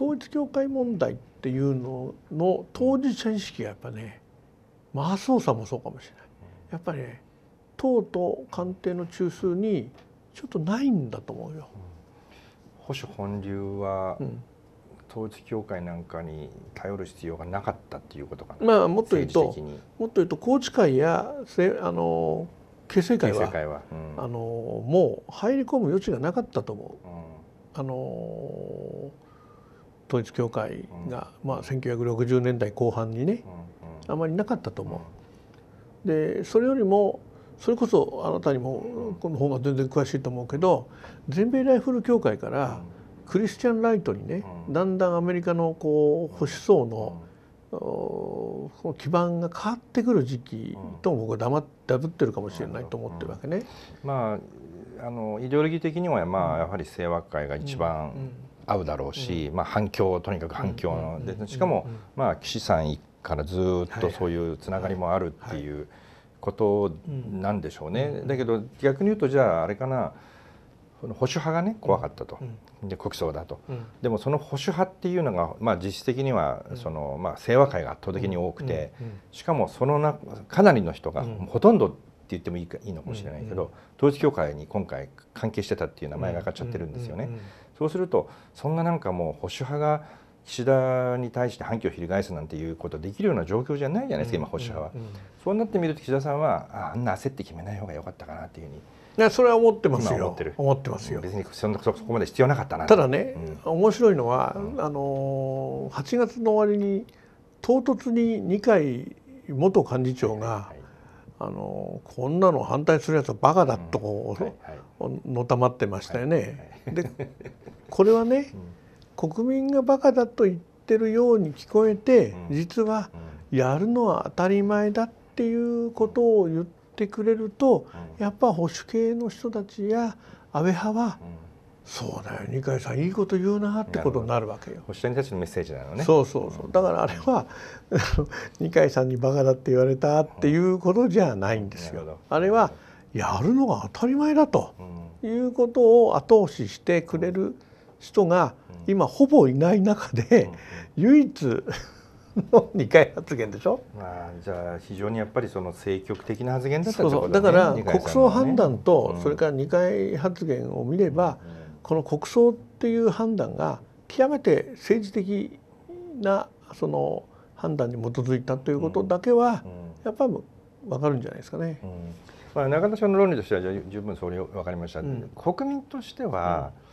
統一教会問題っていうのの当事者意識がやっぱねまあ、ソーさんもそうかもしれない。やっぱりね党と官邸の中枢にちょっとないんだと思うよ。保守本流は、うん統一教会なんかに頼る必要がなかったっていうことかな。まあもっと言うともっと言うと宏池会やせあの形成会は、うん、あのもう入り込む余地がなかったと思う。うん、あの統一教会が、うん、まあ、千九百六十年代後半にね、あまりなかったと思う。でそれよりもそれこそあなたにもこの方が全然詳しいと思うけど全米ライフル協会からクリスチャンライトにねだんだんアメリカのこう保守層のこの基盤が変わってくる時期とも僕は黙っダブってるかもしれないと思ってるわけね。まああのイデオロギー的にはまあやはり清和会が一番合うだろうし、まあ反響とにかく反響でしかもまあ岸さんからずっとそういうつながりもあるっていう。ことなんでしょうね、うん、だけど逆に言うとじゃああれかな保守派がね怖かったと、うん、で国葬だと、うん、でもその保守派っていうのが、まあ、実質的にはその、まあ、清和会が圧倒的に多くて、しかもそのなかなりの人がほとんどって言ってもいいかいいのかもしれないけど、統一教会に今回関係してたっていう名前がかがっちゃってるんですよね。そうするとそんななんかもう保守派が岸田に対して反旗を翻すなんていうことできるような状況じゃないじゃないですか、今保守派は、そうなってみると岸田さんはあんな焦って決めない方が良かったかなっていうふうにね、それは思ってますよ。思ってますよ。別にそんなそこまで必要なかったな。ただね、うん、面白いのは、うん、あの8月の終わりに唐突に二階元幹事長が、はいあのこんなの反対するやつはバカだと、こうんはいはい、のたまってましたよね。はいはい、で、これはね。国民がバカだと言ってるように聞こえて実はやるのは当たり前だっていうことを言ってくれるとやっぱ保守系の人たちや安倍派はそうだよ二階さんいいこと言うなってことになるわけよ。保守党に対メッセージなのね。そうそうそう。だからあれは [LAUGHS] 二階さんにバカだって言われたっていうことじゃないんですよ。あれはやるのが当たり前だということを後押ししてくれる人が今ほぼいない中で、唯一の二回発言でしょ、まあ、じゃあ非常にやっぱりその積極的な発言だったと、ね、だから国葬判断とそれから二回発言を見れば、うん、この国葬っていう判断が極めて政治的なその判断に基づいたということだけは、やっぱり分かるんじゃないですかね。うん、まあ、中田さんの論理としてはじゃ十分それ分かりました、うん、国民としては、うん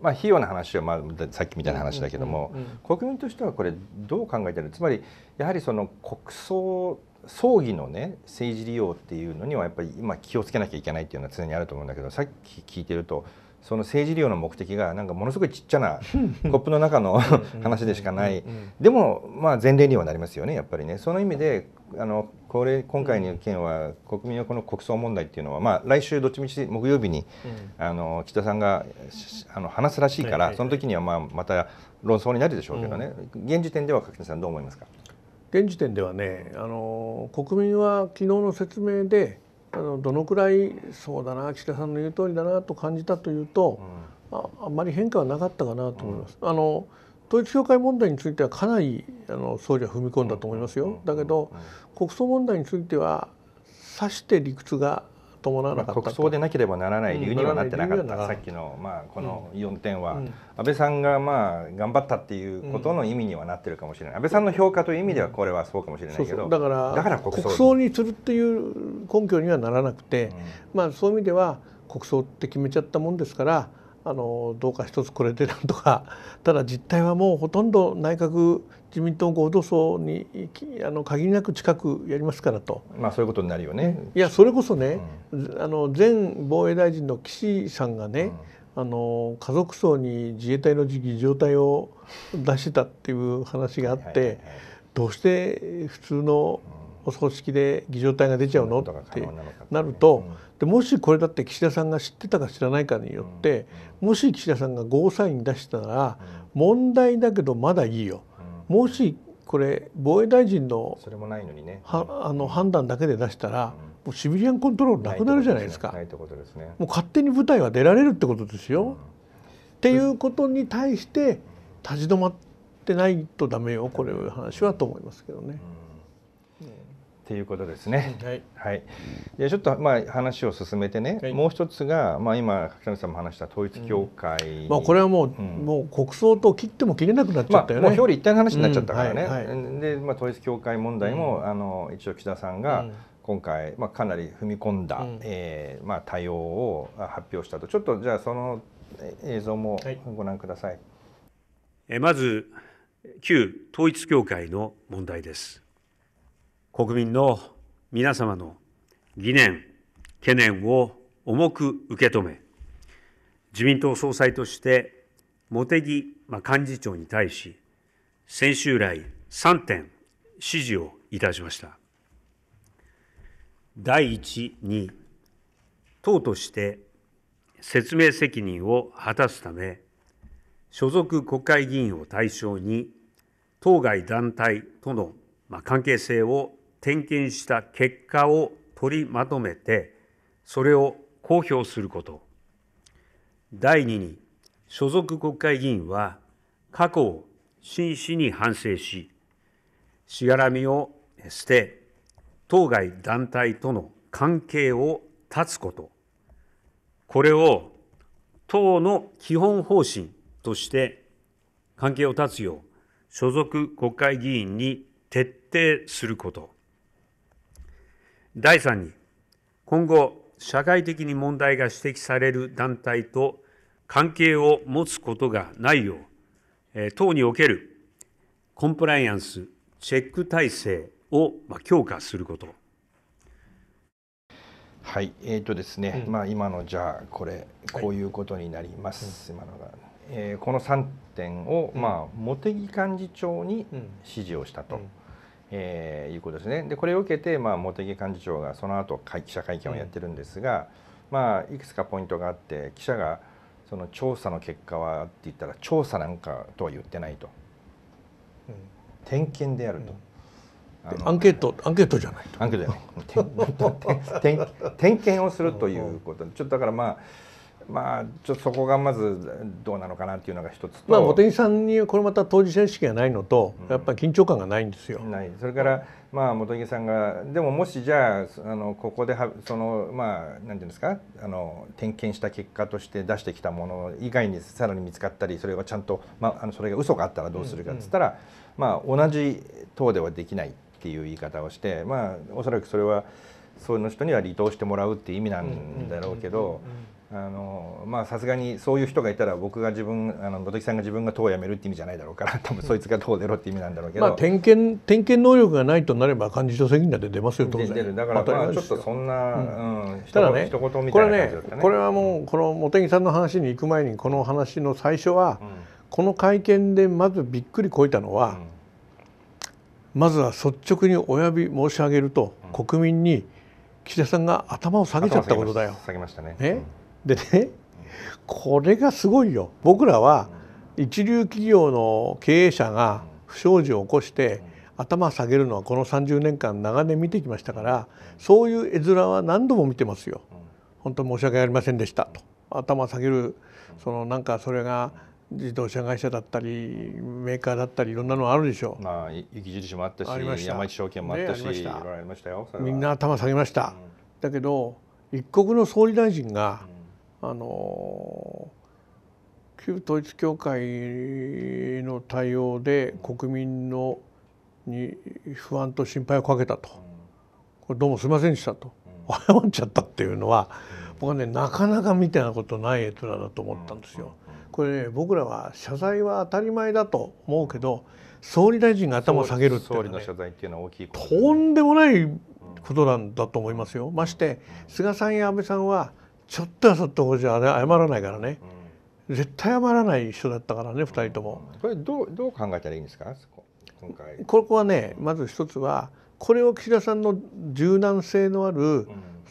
まあ、費用の話は、まあ、さっきみたいな話だけども、国民としてはこれどう考えてるつまりやはりその国葬葬儀のね政治利用っていうのにはやっぱり今気をつけなきゃいけないっていうのは常にあると思うんだけどさっき聞いてるとその政治利用の目的がなんかものすごいちっちゃなコップの中の話でしかないでもまあ前例にはなりますよねやっぱりねその意味であのこれ今回の件は国民のこの国葬問題っていうのは、まあ、来週どっちみち木曜日に、あの田さんがあの話すらしいから、その時には、まあ、また論争になるでしょうけどね、現時点では柿野さんどう思いますか現時点ではねあの国民は昨日の説明であのどのくらいそうだな岸田さんの言う通りだなと感じたというと、うん、ああんまり変化はなかったかなと思います。うん、あの統一教会問題についてはかなりあの総理は踏み込んだと思いますよ。だけど国葬問題についてはさして理屈が伴わなかった、国葬でなければならない理由にはなってなかった、うん、さっきの、まあ、この4点は、うん、安倍さんが、まあ、頑張ったっていうことの意味にはなってるかもしれない、安倍さんの評価という意味ではこれはそうかもしれないけど、そうそうだからだから国葬にするっていう根拠にはならなくて、まあ、そういう意味では国葬って決めちゃったもんですからあのどうか一つこれでなんとか [LAUGHS] ただ実態はもうほとんど内閣自民党合同葬にあの限りなく近くやりますからとまあそういうことになるよねいやそれこそね、うん、あの前防衛大臣の岸さんがね、うん、あの家族葬に自衛隊の儀状態を出してたっていう話があって、どうして普通のお葬式で儀状態が出ちゃうのってなると。うんでもしこれだって岸田さんが知ってたか知らないかによってもし岸田さんがゴーサイン出したら問題だけどまだいいよ。もしこれ防衛大臣のあの判断だけで出したら、もうシビリアンコントロールなくなるじゃないですかいことです、ね、もう勝手に部隊は出られるってことですよ。っていうことに対して立ち止まってないとだめよこれ話はと思いますけどね。っていうことですね。はい、はい、でちょっとまあ話を進めてね、はい、もう一つが、まあ、今柿谷さんも話した統一教会、うん、まあ、これはもううん、もう国葬と切っても切れなくなっちゃったよね。まあ、表裏一体の話になっちゃったからね。うんはいはい、で、まあ、統一教会問題も、あの一応岸田さんが、今回、まあ、かなり踏み込んだ、うん、えー、まあ、対応を発表したとちょっとじゃあその映像もご覧ください、はい、まず旧統一教会の問題です。国民の皆様の疑念、懸念を重く受け止め、自民党総裁として茂木幹事長に対し、先週来3点指示をいたしました。第1に、党として説明責任を果たすため、所属国会議員を対象に、当該団体との関係性を点検した結果を取りまとめてそれを公表すること第2に所属国会議員は過去を真摯に反省ししがらみを捨て当該団体との関係を断つことこれを党の基本方針として関係を断つよう所属国会議員に徹底すること第3に、今後、社会的に問題が指摘される団体と関係を持つことがないよう、党におけるコンプライアンス、チェック体制を強化すること。はい、えーとですね、うん、まあ、今のじゃあこれこういうことになります、はい、今のが、えー、この3点を、まあ、茂木幹事長に指示をしたと、うんえー、いうことですねでこれを受けて、まあ、茂木幹事長がその後記者会見をやってるんですが、うん、まあ、いくつかポイントがあって記者がその調査の結果はって言ったら調査なんかとは言ってないと、うん、点検であると。うんアンケートアンケートじゃないアンケートじゃない点検をするということちょっとだからまあまあちょっとそこがまずどうなのかなっていうのが一つと、まあ、茂木さんにこれまた当事者意識がないのと、うん、やっぱり緊張感がないんですよ。ないそれから、まあ、茂木さんがでももしじゃああのここではそのまあ何て言うんですかあの点検した結果として出してきたもの以外にさらに見つかったりそれがちゃんと、まあ、あのそれが嘘があったらどうするかっつったら、うんうん、まあ、同じ党ではできないっていう言い方をして、まあ、おそらくそれは。そういう人には離党してもらうっていう意味なんだろうけどあのまあさすがにそういう人がいたら僕が自分あの元木さんが自分が党を辞めるって意味じゃないだろうから多分そいつが党を出ろって意味なんだろうけど、まあ、点検点検能力がないとなれば幹事長責任だって出ますよ当然だからまあちょっとそんな、うんうん、たね一言みたいな感じだったね、ね、これはもうこの茂木さんの話に行く前にこの話の最初は、うん、この会見でまずびっくりこいたのは、うん、まずは率直にお詫び申し上げると、うん、国民に岸田さんが頭を下げちゃったことだよ。下げましたねね、でねこれがすごいよ僕らは一流企業の経営者が不祥事を起こして頭下げるのはこの30年間長年見てきましたからそういう絵面は何度も見てますよ。本当申し訳ありませんでしたと頭下げるそのなんかそれが自動車会社だったりメーカーだったりいろんなのあるでしょう。まあ雪印もあったし山一証券もあったし,、ね、ありましたよみんな頭下げました。だけど一国の総理大臣が、うんあの旧統一教会の対応で国民のに不安と心配をかけたとこれどうもすみませんでしたと謝っちゃったっていうのは僕はねなかなかみたいなことない絵面だと思ったんですよ。これね僕らは謝罪は当たり前だと思うけど総理大臣が頭を下げるっていうのは、ね、うのは大きいと、ね、とんでもないことなんだと思いますよ。まして菅さんや安倍さんはちょっとやそっとこじゃ、謝らないからね、うん、絶対謝らない人だったからね、うん、2人とも。これどうどう考えたらいいんですか今回ここはねまず一つはこれを岸田さんの柔軟性のある、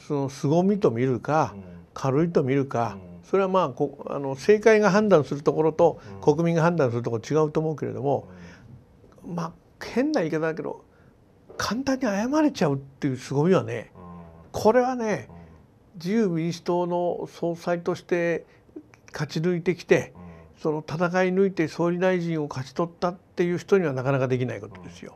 その凄みと見るか、軽いと見るか、それはまあこあの政界が判断するところと国民が判断するところ違うと思うけれども、まあ変な言い方だけど簡単に謝れちゃうっていう凄みはね、これはね、自由民主党の総裁として勝ち抜いてきて、その戦い抜いて総理大臣を勝ち取ったっていう人にはなかなかできないことですよ。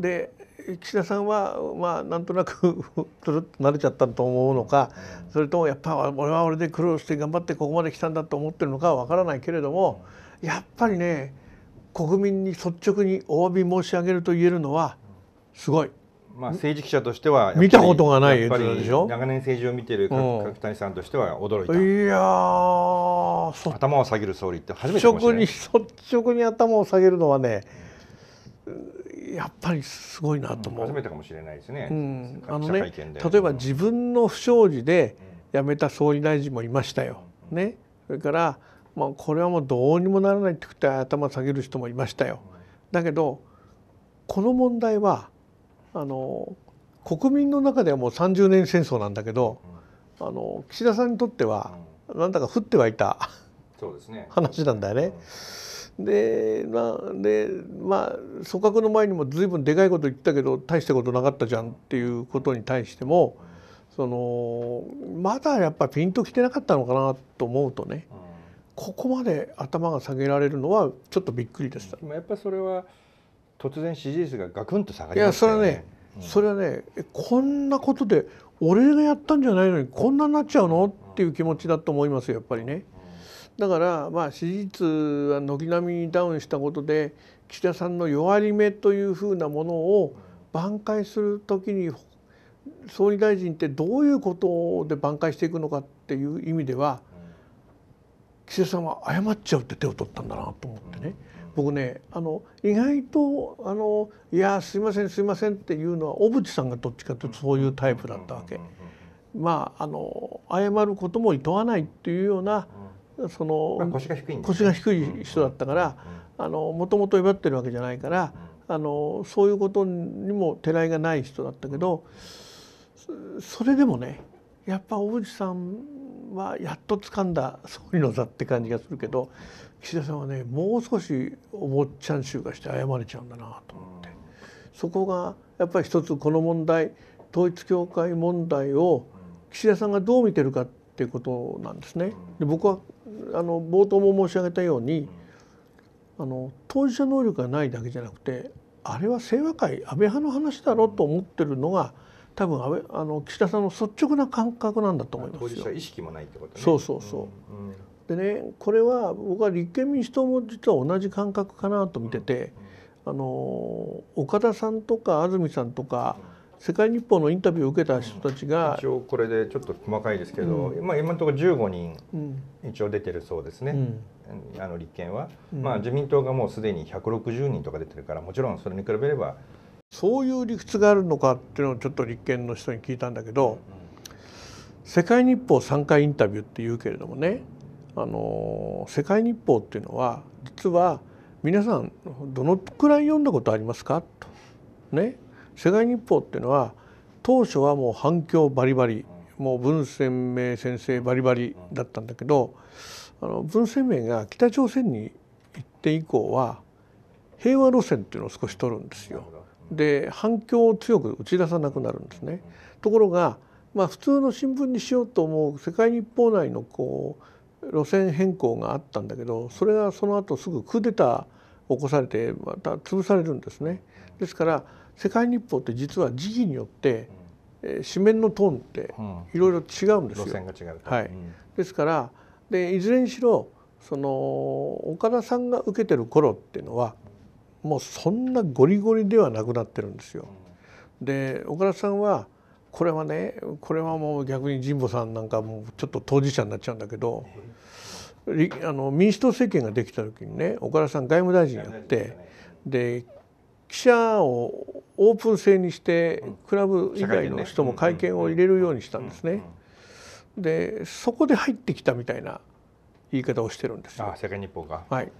で岸田さんはまあなんとなくつる [LAUGHS] っと慣れちゃったと思うのかそれともやっぱ俺は俺で苦労して頑張ってここまで来たんだと思ってるのかは分からないけれどもやっぱりね国民に率直にお詫び申し上げると言えるのはすごいまあ、政治記者としては見たことがないやつでしょ長年政治を見ている角谷さんとしては驚いた、うん、いや頭を下げる総理って初めてかもしれない率直に頭を下げるのはねやっぱりすごいなと思う、うん、初めてかもしれないですねうん、あのね例えば自分の不祥事で辞めた総理大臣もいましたよ、ね、それから、まあ、これはもうどうにもならないって言って頭下げる人もいましたよだけどこの問題はあの国民の中ではもう30年戦争なんだけど、あの岸田さんにとっては、うなんだか降ってはいたそうです、ね、話なんだよね。であ、でまあ組閣の前にも随分でかいこと言ったけど大したことなかったじゃんっていうことに対してもそのまだやっぱピンときてなかったのかなと思うとね、ここまで頭が下げられるのはちょっとびっくりでした。やっぱそれは突然支持率がガクンと下がりましたよね。いやそれはね、うん、それはねこんなことで俺がやったんじゃないのにこんなになっちゃうのっていう気持ちだと思いますやっぱりね。だからまあ支持率は軒並みにダウンしたことで岸田さんの弱り目というふうなものを挽回するときに総理大臣ってどういうことで挽回していくのかっていう意味では岸田さんは謝っちゃうって手を取ったんだなと思ってね。僕ねあの意外とあの「いやすいませんすいません」っていうのは小渕さんがどっちかというとそういうタイプだったわけ。まああの謝ることも厭わないっていうようなその腰が低い人だったからもともと威張ってるわけじゃないからあのそういうことにもてらいがない人だったけどそれでもねやっぱ小渕さんはやっと掴んだ総理の座って感じがするけど岸田さんはねもう少しお坊ちゃん集がして謝れちゃうんだなと思って、そこがやっぱり一つこの問題統一教会問題を岸田さんがどう見てるかっていうことなんですね。で僕はあの冒頭も申し上げたように、あの当事者能力がないだけじゃなくてあれは清和会安倍派の話だろうと思ってるのが多分安倍あの岸田さんの率直な感覚なんだと思いますよ。当事者意識もないってこと、ね、そうそうそう。うんうんでねこれは僕は立憲民主党も実は同じ感覚かなと見てて、あの岡田さんとか安住さんとか、世界日報のインタビューを受けた人たちが、一応これでちょっと細かいですけど、うん、まあ、今のところ15人、一応出てるそうですね、うん、あの立憲は、うん、まあ、自民党がもうすでに160人とか出てるからもちろんそれに比べればそういう理屈があるのかっていうのをちょっと立憲の人に聞いたんだけど「世界日報」3回インタビューって言うけれどもねあの世界日報っていうのは実は皆さんどのくらい読んだことありますかとね世界日報っていうのは当初はもう反響バリバリもう文鮮明先生バリバリだったんだけどあの文鮮明が北朝鮮に行って以降は平和路線っていうのを少し取るんですよ。で反響を強く打ち出さなくなるんですね。ところがまあ普通の新聞にしようと思う世界日報内のこう路線変更があったんだけどそれがその後すぐクーデター起こされてまた潰されるんですね。ですから世界日報って実は時期によって紙面のトーンっていろいろ違うんですよ。うんうはい、ですからでいずれにしろその岡田さんが受けてる頃っていうのはもうそんなゴリゴリではなくなってるんですよ。で岡田さんはこれはねこれはもう逆に神保さんなんかもうちょっと当事者になっちゃうんだけどあの民主党政権ができた時にね岡田さん外務大臣やってで記者をオープン制にしてクラブ以外の人も会見を入れるようにしたんですね。でそこで入ってきたみたいな言い方をしてるんですよ。あ世界日報が、はい、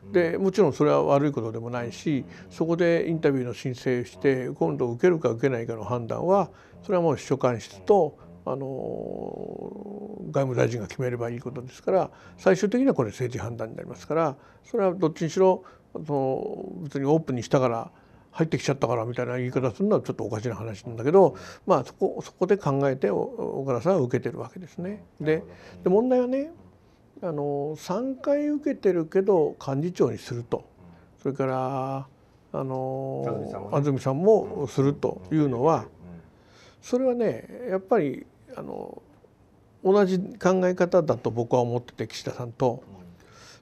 うん、でもちろんそれは悪いことでもないし、うん、そこでインタビューの申請して今度受けるか受けないかの判断はそれはもう秘書官室とあの外務大臣が決めればいいことですから最終的にはこれ政治判断になりますからそれはどっちにしろその別にオープンにしたから入ってきちゃったからみたいな言い方するのはちょっとおかしな話なんだけど、まあ、そこそこで考えて小倉さんは受けてるわけですね。でで問題はねあの3回受けてるけど幹事長にするとそれからあの安住さんもするというのはそれはねやっぱりあの同じ考え方だと僕は思ってて岸田さんと。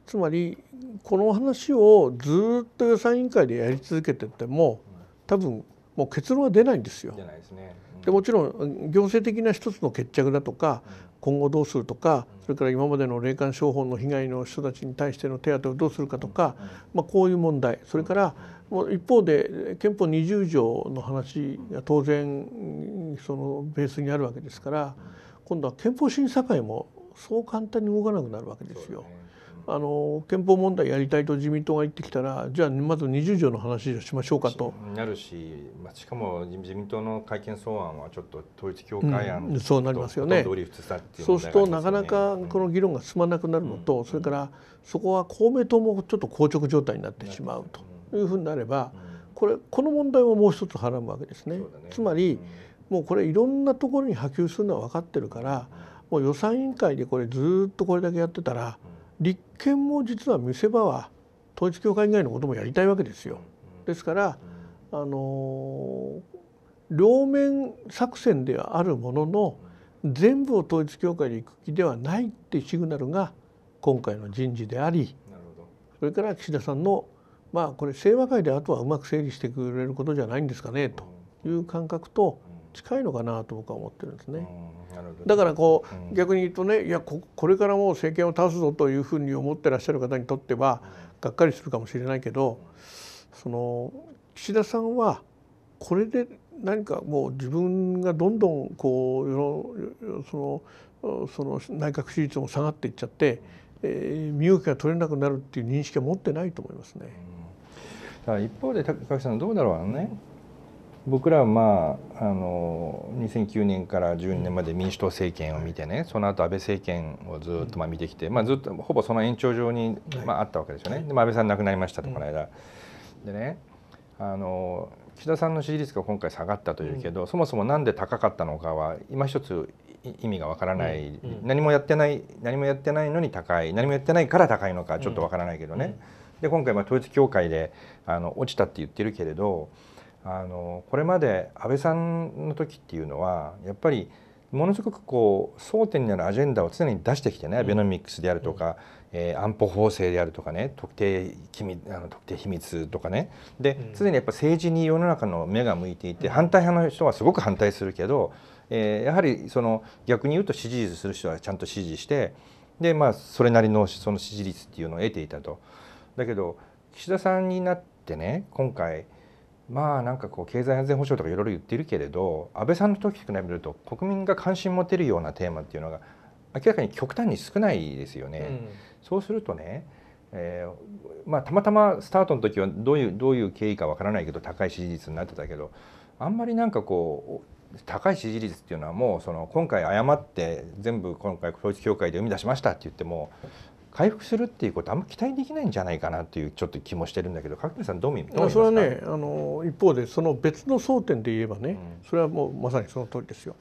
つまりこの話をずっと予算委員会でやり続けてても多分もう結論は出ないんですよ。すねでもちろん行政的な一つの決着だとか今後どうするとかそれから今までの霊感商法の被害の人たちに対しての手当をどうするかとか、まあ、こういう問題それからもう一方で憲法20条の話が当然そのベースにあるわけですから今度は憲法審査会もそう簡単に動かなくなるわけですよ。あの憲法問題やりたいと自民党が言ってきたらじゃあまず20条の話をしましょうかと。なるし、まあ、しかも自民党の改憲草案はちょっと統一教会案、うん、そうなりますよね、ね、そうするとなかなかこの議論が進まなくなるのと、うん、それからそこは公明党もちょっと硬直状態になってしまうというふうになれば、これこの問題ももう一つはらむわけですね。ねつまり、もうこれいろんなところに波及するのは分かってるから、もう予算委員会でこれずっとこれだけやってたら。うん立憲も実は見せ場は統一教会以外のこともやりたいわけですよ。ですからあの両面作戦ではあるものの全部を統一教会に行く気ではないっていうシグナルが今回の人事でありそれから岸田さんのまあこれ清和会であとはうまく整理してくれることじゃないんですかねという感覚と。近いのかなと僕は思ってるんですね。だからこう、逆に言うとねいやこれからもう政権を倒すぞというふうに思ってらっしゃる方にとってはがっかりするかもしれないけどその岸田さんはこれで何かもう自分がどんどんこうそのその内閣支持率も下がっていっちゃって、えー、身動きが取れなくなるっていう認識は持ってないと思いますね。一方で高木さんどうだろうね僕らはまああの2009年から12年まで民主党政権を見てねその後安倍政権をずっとまあ見てきて、まあ、ずっとほぼその延長上に、まあ、あったわけですよね。で、も安倍さん亡くなりましたとこの間。でねあの岸田さんの支持率が今回下がったというけど、そもそも何で高かったのかは今一つ意味がわからない、何もやってない何もやってないのに高い何もやってないから高いのかちょっとわからないけどね。で今回まあ統一教会であの落ちたって言ってるけれど。あのこれまで安倍さんの時っていうのはやっぱりものすごくこう争点になるアジェンダを常に出してきてね、ベノミックスであるとか、うん、えー、安保法制であるとかね特定機密あの特定秘密とかねで、常にやっぱ政治に世の中の目が向いていて、反対派の人はすごく反対するけど、えー、やはりその逆に言うと支持する人はちゃんと支持してで、まあ、それなりのその支持率っていうのを得ていたと。だけど岸田さんになってね今回まあなんかこう経済安全保障とかいろいろ言ってるけれど安倍さんの時と比べると国民が関心持てるようなテーマっていうのが明らかに極端に少ないですよね。うん、そうするとねえー、まあ、たまたまスタートの時はどういうどういう経緯かわからないけど高い支持率になってたけどあんまりなんかこう高い支持率っていうのはもうその今回誤って全部今回統一教会で生み出しましたって言っても回復するっていうことあんま期待できないんじゃないかなというちょっと気もしてるんだけど角谷さんどう見どうそれはねあの一方でその別の争点で言えばね、うん、それはもうまさにその通りですよ。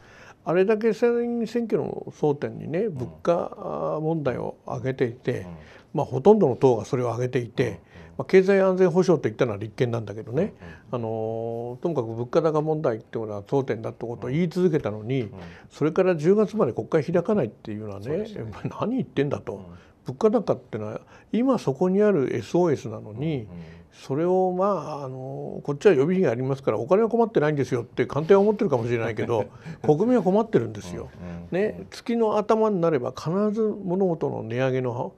あれだけ選挙の争点にね物価問題を挙げていて、うん、まあ、ほとんどの党がそれを挙げていて、まあ、経済安全保障といったのは立憲なんだけどね、あのともかく物価高問題っていうのは争点だってことを言い続けたのに、それから10月まで国会開かないっていうのはね,、何言ってんだと。物価高っていうのは今そこにある SOS なのに、それをまああのこっちは予備費がありますからお金は困ってないんですよって官邸は思ってるかもしれないけど [LAUGHS] 国民は困ってるんですよ。ね、月の頭になれば必ず物事の値上げの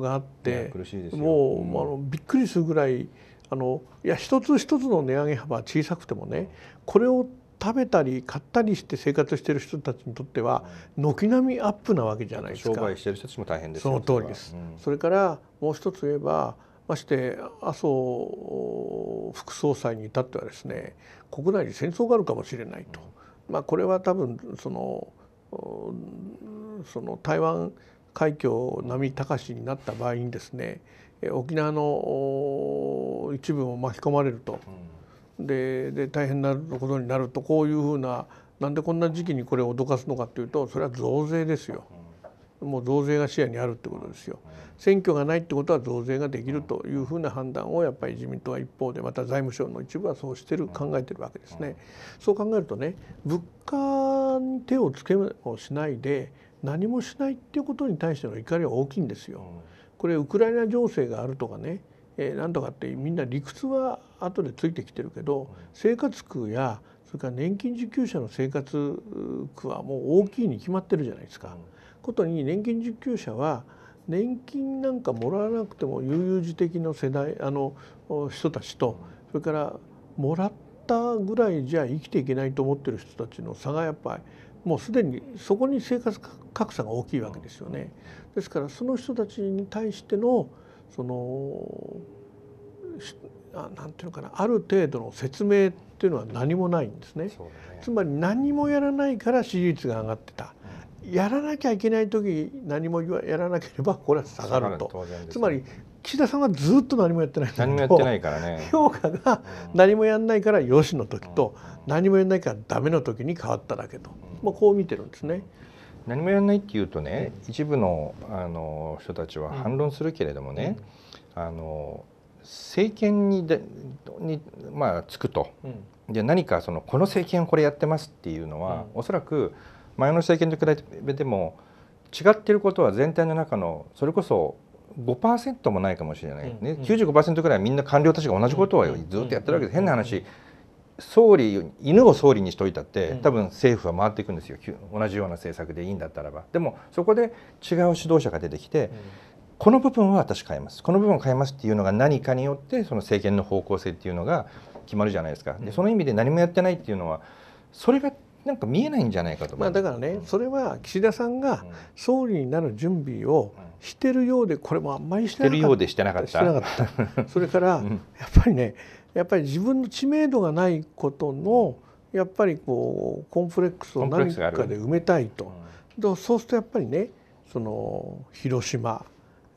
があって、もう、あのびっくりするぐらいあのいや一つ一つの値上げ幅小さくてもねこれを食べたり買ったりして生活してる人たちにとっては軒並みアップなわけじゃないですか商売してる人たちも大変ですその通りです、うん、それからもう一つ言えばまして麻生副総裁に至ってはですね国内に戦争があるかもしれないと、まあ、これは多分そのその台湾海峡並高しになった場合にですね沖縄の一部も巻き込まれると。うんでで大変なことになるとこういうふうななんでこんな時期にこれを脅かすのかというとそれは増税ですよ。もう増税が視野にあるってことですよ。選挙がないってことは増税ができるというふうな判断をやっぱり自民党は一方でまた財務省の一部はそうしてる考えてるわけですね。そう考えるとね物価に手をつけをしないで何もしないっていうことに対しての怒りは大きいんですよ。これウクライナ情勢があるとかねえー、とかってみんな理屈は後でついてきてるけど生活苦やそれから年金受給者の生活苦はもう大きいに決まってるじゃないですか。ことに年金受給者は年金なんかもらわなくても悠々自適の世代あの人たちとそれからもらったぐらいじゃ生きていけないと思ってる人たちの差がやっぱりもうすでにそこに生活格差が大きいわけですよね。ですからその人たちに対してのその何て言うのかなある程度の説明っていうのは何もないんですね。ねつまり何もやらないから支持率が上がってた。やらなきゃいけない時何もやらなければこれは下がると、ね、つまり岸田さんはずっと何もやってない何もやってないからね評価が何もやらないからよしの時と、何もやらないからダメの時に変わっただけと、まあ、こう見てるんですね。何もやらないっていうとね、うん、一部のあの人たちは反論するけれどもね、うん、あの政権にでに、まあ、つくと、うん、で何かそのこの政権これやってますっていうのは、うん、おそらく前の政権と比べても違ってることは全体の中のそれこそ5%もないかもしれないね、うんうん、95%ぐらいみんな官僚たちが同じことをずっとやってるわけで、変な話、総理犬を総理にしといたって多分政府は回っていくんですよ同じような政策でいいんだったらばでもそこで違う指導者が出てきて、うん、この部分は私変えますこの部分を変えますっていうのが何かによってその政権の方向性っていうのが決まるじゃないですか、うん、でその意味で何もやってないっていうのはそれがなんか見えないんじゃないかとまあ、だからね、うん、それは岸田さんが総理になる準備をしてるようでこれもあんまりしてなかった。してるようでしてなかった。[LAUGHS] それから、やっぱりねやっぱり自分の知名度がないことのやっぱりこうコンプレックスを何かで埋めたいと、うん、そうするとやっぱりねその広島、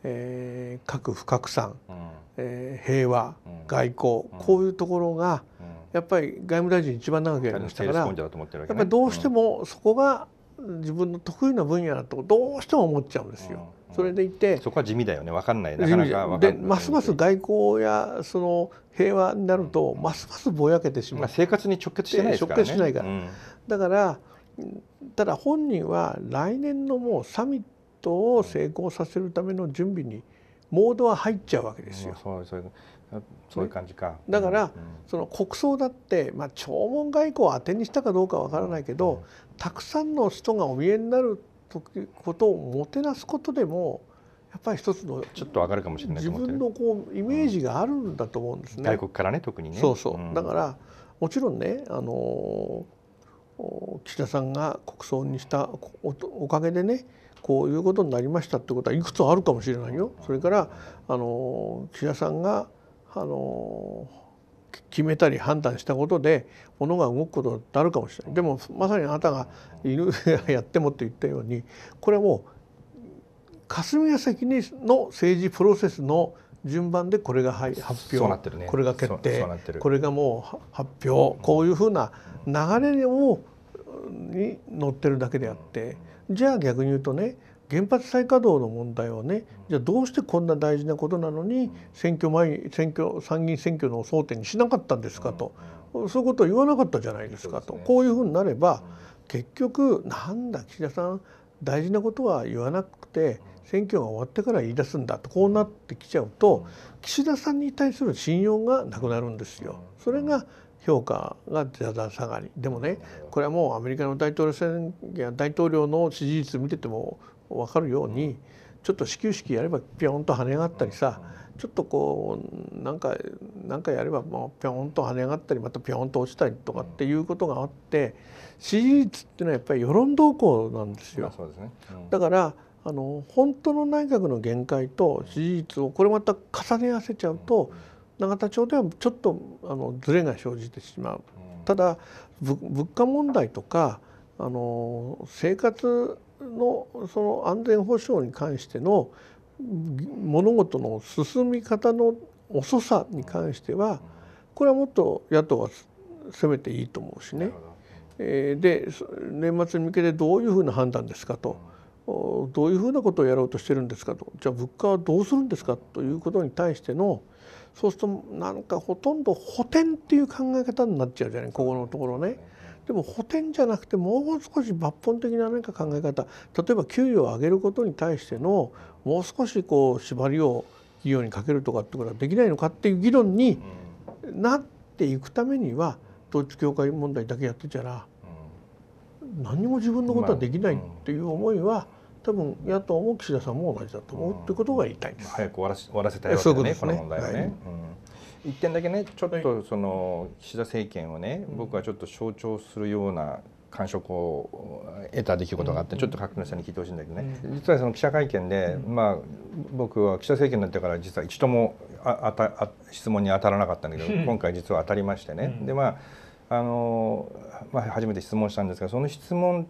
えー、核不拡散、うん、えー、平和、うん、外交、うん、こういうところが、やっぱり外務大臣一番長くやりましたから、ね、やっぱりどうしてもそこが自分の得意な分野だとどうしても思っちゃうんですよ。それでいて、そこは地味だよね分かんないなかなかでますます外交やその平和になると、ますますぼやけてしまう、まあ、生活に直結してないですから、ね、直結しないから、うん、だからただ本人は来年のもうサミットを成功させるための準備にモードは入っちゃうわけですよ。そうそうそういう感じか、だから、うん、その国葬だって、まあ、弔問外交を当てにしたかどうかわからないけど、たくさんの人がお見えになることをもてなすことでもやっぱり一つのちょっとわかるかもしれない自分のこうイメージがあるんだと思うんですね。外国からね特にね。そうそう。うん、だからもちろんねあの岸田さんが国葬にしたおかげでねこういうことになりましたってことはいくつあるかもしれないよ。それからあの岸田さんがあの決めたり判断したことでもが動くことになるかもしれないでもまさにあなたが犬がやってもって言ったようにこれはもう霞が関にの政治プロセスの順番でこれが発表、ね、これが決定これがもう発表、うん、こういうふうな流れをに乗ってるだけであってじゃあ逆に言うとね原発再稼働の問題をねじゃあどうしてこんな大事なことなのに選挙前に選挙参議院選挙の争点にしなかったんですかとそういうことを言わなかったじゃないですかとこういうふうになれば結局なんだ岸田さん大事なことは言わなくて選挙が終わってから言い出すんだとこうなってきちゃうと岸田さんに対する信用がなくなるんですよ。それが評価がだだ下がりでもねこれはもうアメリカの大統領選や大統領の支持率見てても分かるようにちょっと始球式やればピョンと跳ね上がったりさちょっとこうなんかなんかやればもうピョンと跳ね上がったりまたピョンと落ちたりとかっていうことがあって支持率っていうのはやっぱり世論動向なんですよ。すねだからあの本当の内閣の限界と支持率をこれまた重ね合わせちゃうと永田町ではちょっとあのずれが生じてしまう。ただ物価問題とかあの生活のその安全保障に関しての物事の進み方の遅さに関してはこれはもっと野党は攻めていいと思うしね。で年末に向けてどういうふうな判断ですかとどういうふうなことをやろうとしてるんですかとじゃあ物価はどうするんですかということに対してのそうするとなんかほとんど補填っていう考え方になっちゃうじゃないここのところね。でも補填じゃなくてもう少し抜本的な何か考え方例えば給与を上げることに対してのもう少しこう縛りを企業にかけるとかってことはできないのかっていう議論になっていくためには統一教会問題だけやってちゃら何も自分のことはできないっていう思いは多分野党も岸田さんも同じだと思うってことが言いたいです。早く終わらせたいわけですね、ね、この問題はね。はいうん一点だけねちょっとその岸田政権をね、僕はちょっと象徴するような感触を得た出来事があって、ちょっと角野さんに聞いてほしいんだけどね、実はその記者会見で、まあ、僕は記者政権になってから実は一度もああた質問に当たらなかったんだけど今回実は当たりましてね、でまああの、まあ、初めて質問したんですがその質問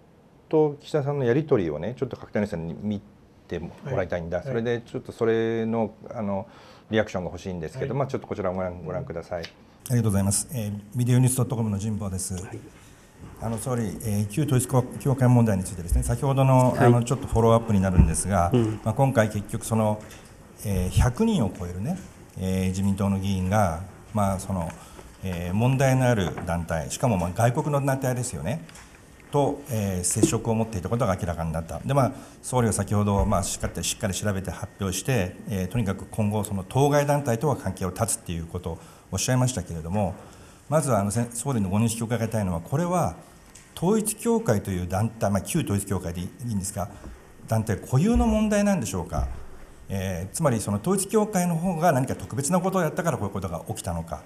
と岸田さんのやり取りをねちょっと角谷さんに見てもらいたいんだ、それでちょっとそれのあの。リアクションが欲しいんですけど、はい、まあ、ちょっとこちらをご覧ご覧ください。ありがとうございます。えー、ビデオニュースドットコムの神保です。はいあの総理、えー、旧統一教会問題についてですね先ほどの,、あのちょっとフォローアップになるんですが、うん、まあ、今回、結局その、えー、100人を超えるね、ねえー、自民党の議員が、まあそのえー、問題のある団体しかもまあ外国の団体ですよねと、えー、接触を持っていたことが明らかになったで、まあ、総理は先ほど、まあ、しっかりしっかり調べて発表して、えー、とにかく今後その当該団体とは関係を断つということをおっしゃいましたけれどもまずはあの総理のご認識を伺いたいのはこれは統一教会という団体、まあ、旧統一教会でいいんですか、団体固有の問題なんでしょうか、えー、つまりその統一教会の方が何か特別なことをやったからこういうことが起きたのか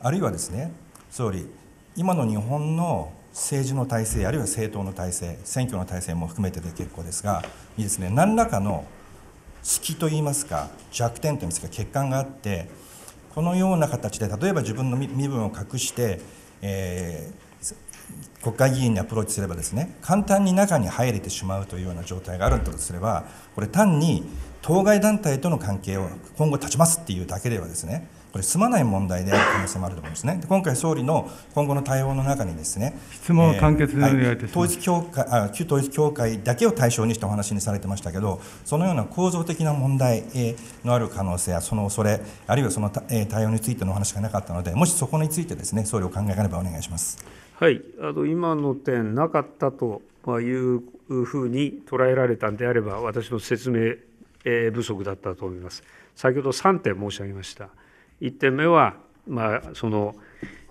あるいはですね総理今の日本の政治の体制あるいは政党の体制選挙の体制も含めてで結構ですがいいですね何らかの隙といいますか弱点といいますか欠陥があってこのような形で例えば自分の身分を隠して、えー、国会議員にアプローチすればですね簡単に中に入れてしまうというような状態があるとすればこれ単に当該団体との関係を今後断ちますっていうだけではですねこれ、済まない問題である可能性もあると思うんですね。で今回、総理の今後の対応の中にですね、質問を簡潔にお願いいたします、えーはい、統一教会あ旧統一教会だけを対象にしたお話にされてましたけど、そのような構造的な問題のある可能性や、その恐れ、あるいはその対応についてのお話がなかったので、もしそこについてですね、総理お考えがあればお願いします。はい、あの今の点、なかったというふうに捉えられたんであれば、私の説明不足だったと思います。先ほど3点申し上げました。1点目は、まあその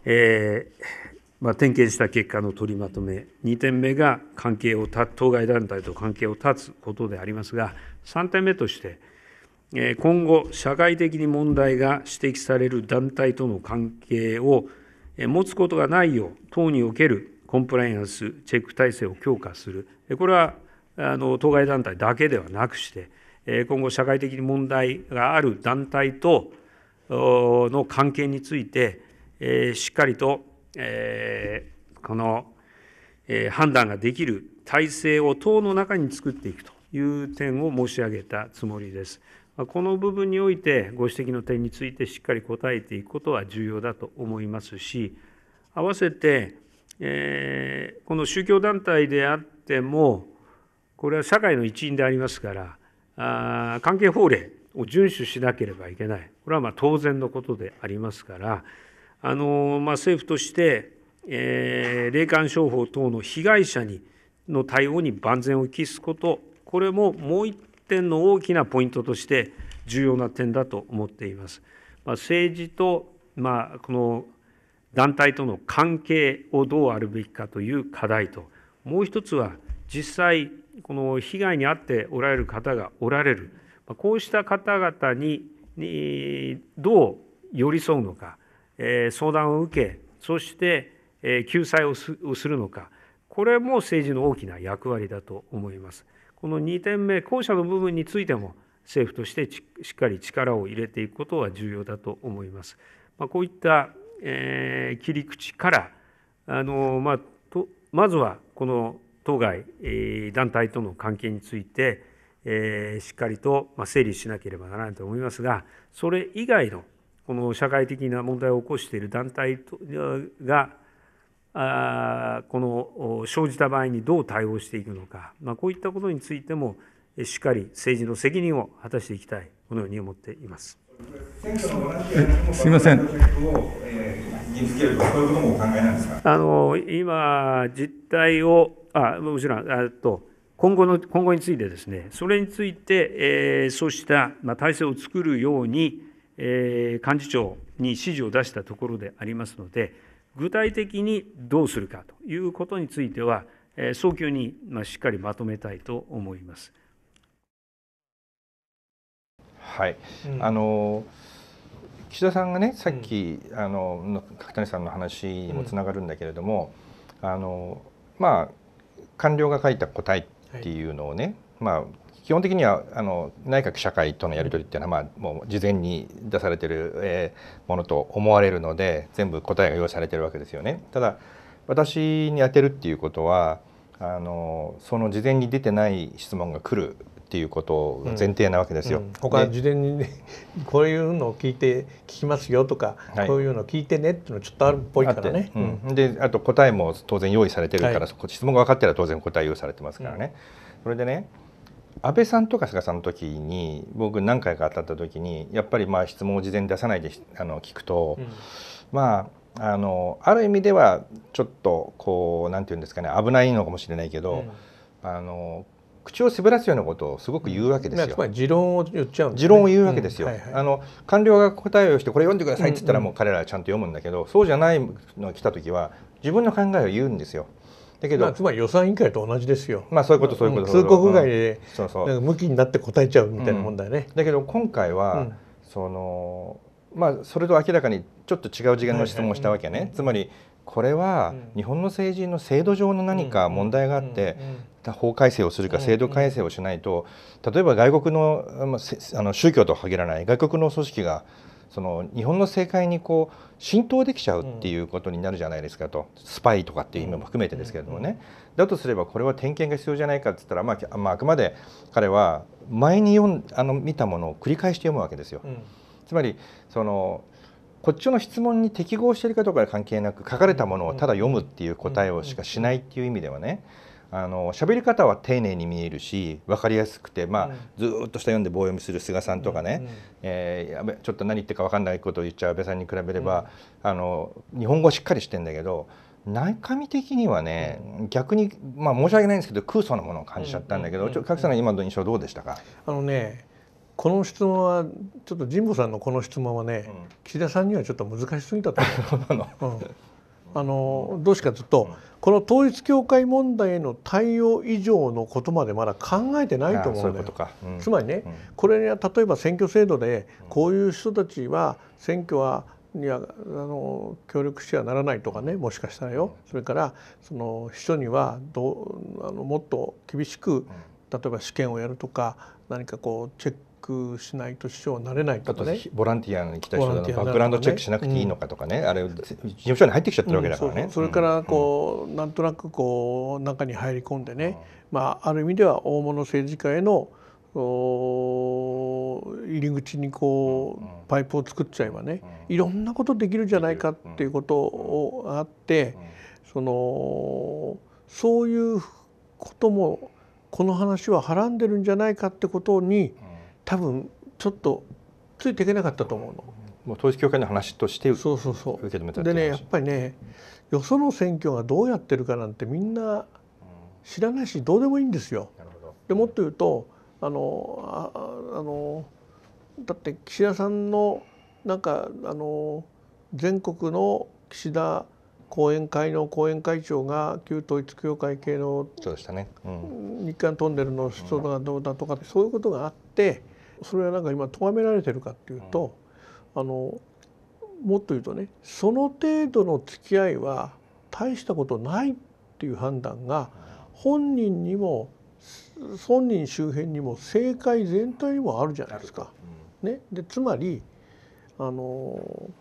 えーまあ、点検した結果の取りまとめ2点目が関係を当該団体と関係を断つことでありますが3点目として、えー、今後社会的に問題が指摘される団体との関係を持つことがないよう党におけるコンプライアンスチェック体制を強化するこれはあの当該団体だけではなくして今後社会的に問題がある団体との関係について、えー、しっかりと、えー、この、えー、判断ができる体制を党の中に作っていくという点を申し上げたつもりです。この部分においてご指摘の点についてしっかり答えていくことは重要だと思いますし、合わせて、えー、この宗教団体であっても、これは社会の一員でありますから、あ関係法令を遵守しなければいけない、これはま当然のことでありますから、あのま政府として、えー、霊感商法等の被害者にの対応に万全を期すこと、これももう一点の大きなポイントとして重要な点だと思っています。まあ、政治と、まあ、この団体との関係をどうあるべきかという課題と、もう一つは実際、この被害に遭っておられる方がおられる。こうした方々にどう寄り添うのか、相談を受け、そして救済をするのか、これも政治の大きな役割だと思います。この2点目、後者の部分についても、政府としてしっかり力を入れていくことは重要だと思います。まこういった、え切り口からあの、まとまずはこの当該、団体との関係について、えー、しっかりと整理しなければならないと思いますがそれ以外のこの社会的な問題を起こしている団体があこの生じた場合にどう対応していくのか、まあ、こういったことについてもしっかり政治の責任を果たしていきたいこのように思っています。すみません。あの今実態をあもちろんっと今後の今後についてですねそれについて、えー、そうした、まあ、体制を作るように、えー、幹事長に指示を出したところでありますので具体的にどうするかということについては、えー、早急に、まあ、しっかりまとめたいと思います。はい、うん、あの岸田さんがねさっき、うん、あの柿谷さんの話にもつながるんだけれども、うん、あのまあ官僚が書いた答えっっていうのをね、まあ基本的にはあの内閣社会とのやり取りっていうのは、まあ、もう事前に出されてる、えー、ものと思われるので全部答えが用意されてるわけですよね。ただ私に当てるっていうことはあのその事前に出てない質問が来るっていうことが前提なわけですよ。うん、他事前に、ね、[LAUGHS] こういうのを聞いて聞きますよとか、はい、こういうのを聞いてねっていうのちょっとあるっぽいからね。あであと答えも当然用意されてるから、はい、質問が分かったら当然答え用意されてますからね。それでね安倍さんとか菅さんの時に僕何回か当たった時にやっぱりまあ質問を事前に出さないであの聞くと、うん、まああのある意味ではちょっとこうなんて言うんですかね危ないのかもしれないけど、うん、あの口を滑らすようなことをすごく言うわけですよ。まり持論を言っちゃう、ね、持論を言うわけですよ。うんはいはい、あの官僚が答えをしてこれ読んでくださいって言ったらもう彼らはちゃんと読むんだけど、うんうん、そうじゃないのが来た時は自分の考えを言うんですよ。だけど、まあ、つまり予算委員会と同じですよ。まあそういうことそういうこと。通告外で、うん、そうそう向きになって答えちゃうみたいな問題ね。うん、だけど今回は、うん、そのまあそれと明らかにちょっと違う次元の質問をしたわけね。はいはいつまりこれは日本の政治の制度上の何か問題があって法改正をするか制度改正をしないと、例えば外国のあの宗教とは限らない外国の組織がその日本の政界にこう浸透できちゃうっていうことになるじゃないですかと、スパイとかっていう意味も含めてですけれどもね、だとすればこれは点検が必要じゃないかってったら、まああ、くまで彼は前に読んあの見たものを繰り返して読むわけですよ。うん、つまりそのこっちの質問に適合しているかどうかは関係なく書かれたものをただ読むっていう答えをしかしないっていう意味ではね、うんあの喋り方は丁寧に見えるし分かりやすくて、まあ、うん、ずっと下読んで棒読みする菅さんとかね、うんうん、えー、ちょっと何言ってるか分かんないことを言っちゃう安倍さんに比べれば、うん、あの日本語しっかりしてんだけど中身的にはね、うん、逆に、まあ、申し訳ないんですけど空想なものを感じちゃったんだけど賀来さんの今の印象どうでしたかあのねこの質問はちょっと神保さんのこの質問はね、岸田さんにはちょっと難しすぎたと思う。[LAUGHS] あのどうしかというとこの統一教会問題への対応以上のことまでまだ考えてないと思うんだよ。うううん、つまりね、うん、これは例えば選挙制度でこういう人たちは選挙はにはあの協力してはならないとかねもしかしたらよ、それからその秘書にはどうあのもっと厳しく例えば試験をやるとか何かこうチェッククしないと市長はなれないとか、ね、ボランティアに来た人が、ね、バックグラウンドチェックしなくていいのかとかね、うん、あれ事務所に入ってきちゃってるわけだからね。うん、そそれからこう、うん、なんとなくこう中に入り込んでね、まあ、ある意味では大物政治家への入り口にこうパイプを作っちゃえばねいろんなことできるじゃないかっていうことをあってそのそういうこともこの話ははらんでるんじゃないかってことに、うん多分ちょっとついていけなかったと思うの。もう統一教会の話としてそうそうそう受け止めたでねやっぱりねよその選挙がどうやってるかなんてみんな知らないしどうでもいいんですよ。でもっと言うとあのああのだって岸田さんのなんかあの全国の岸田後援会の後援会長が旧統一教会系のそうでしたね、うん、日韓トンネルの人がどうだとかそういうことがあってそれはなんか今咎められてるかっていうと、あのもっと言うとねその程度の付き合いは大したことないっていう判断が本人にも本人周辺にも政界全体にもあるじゃないですか。ね、でつまりあの保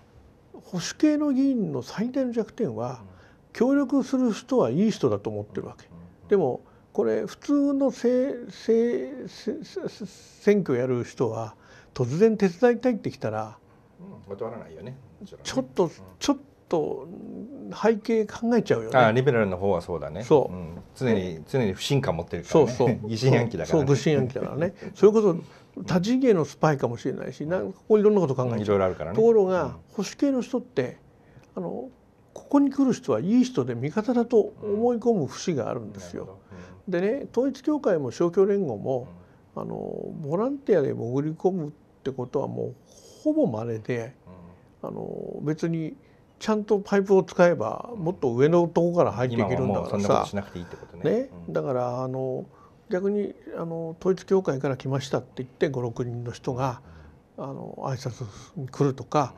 守系の議員の最大の弱点は協力する人はいい人だと思ってるわけ。でもこれ普通の選挙やる人は突然手伝いたいってきたら、うん、断らないよね、ちょっと、うん、ちょっと背景考えちゃうよねあリベラルの方はそうだねそう、うん、常に常に不信感持ってるから、ね、そうそう疑心暗鬼だから、ね、そう疑心暗鬼だからねそれこそち次元のスパイかもしれないしなんここいろんなこと考えちゃう、ね、ところが、保守系の人ってあのここに来る人はいい人で味方だと思い込む節があるんですよ。でね統一教会も勝共連合も、あのボランティアで潜り込むってことはもうほぼまれで、あの別にちゃんとパイプを使えばもっと上のとこから入っていけるんだからさ、とね、だからあの逆にあの統一教会から来ましたって言って56人の人があの挨拶に来るとか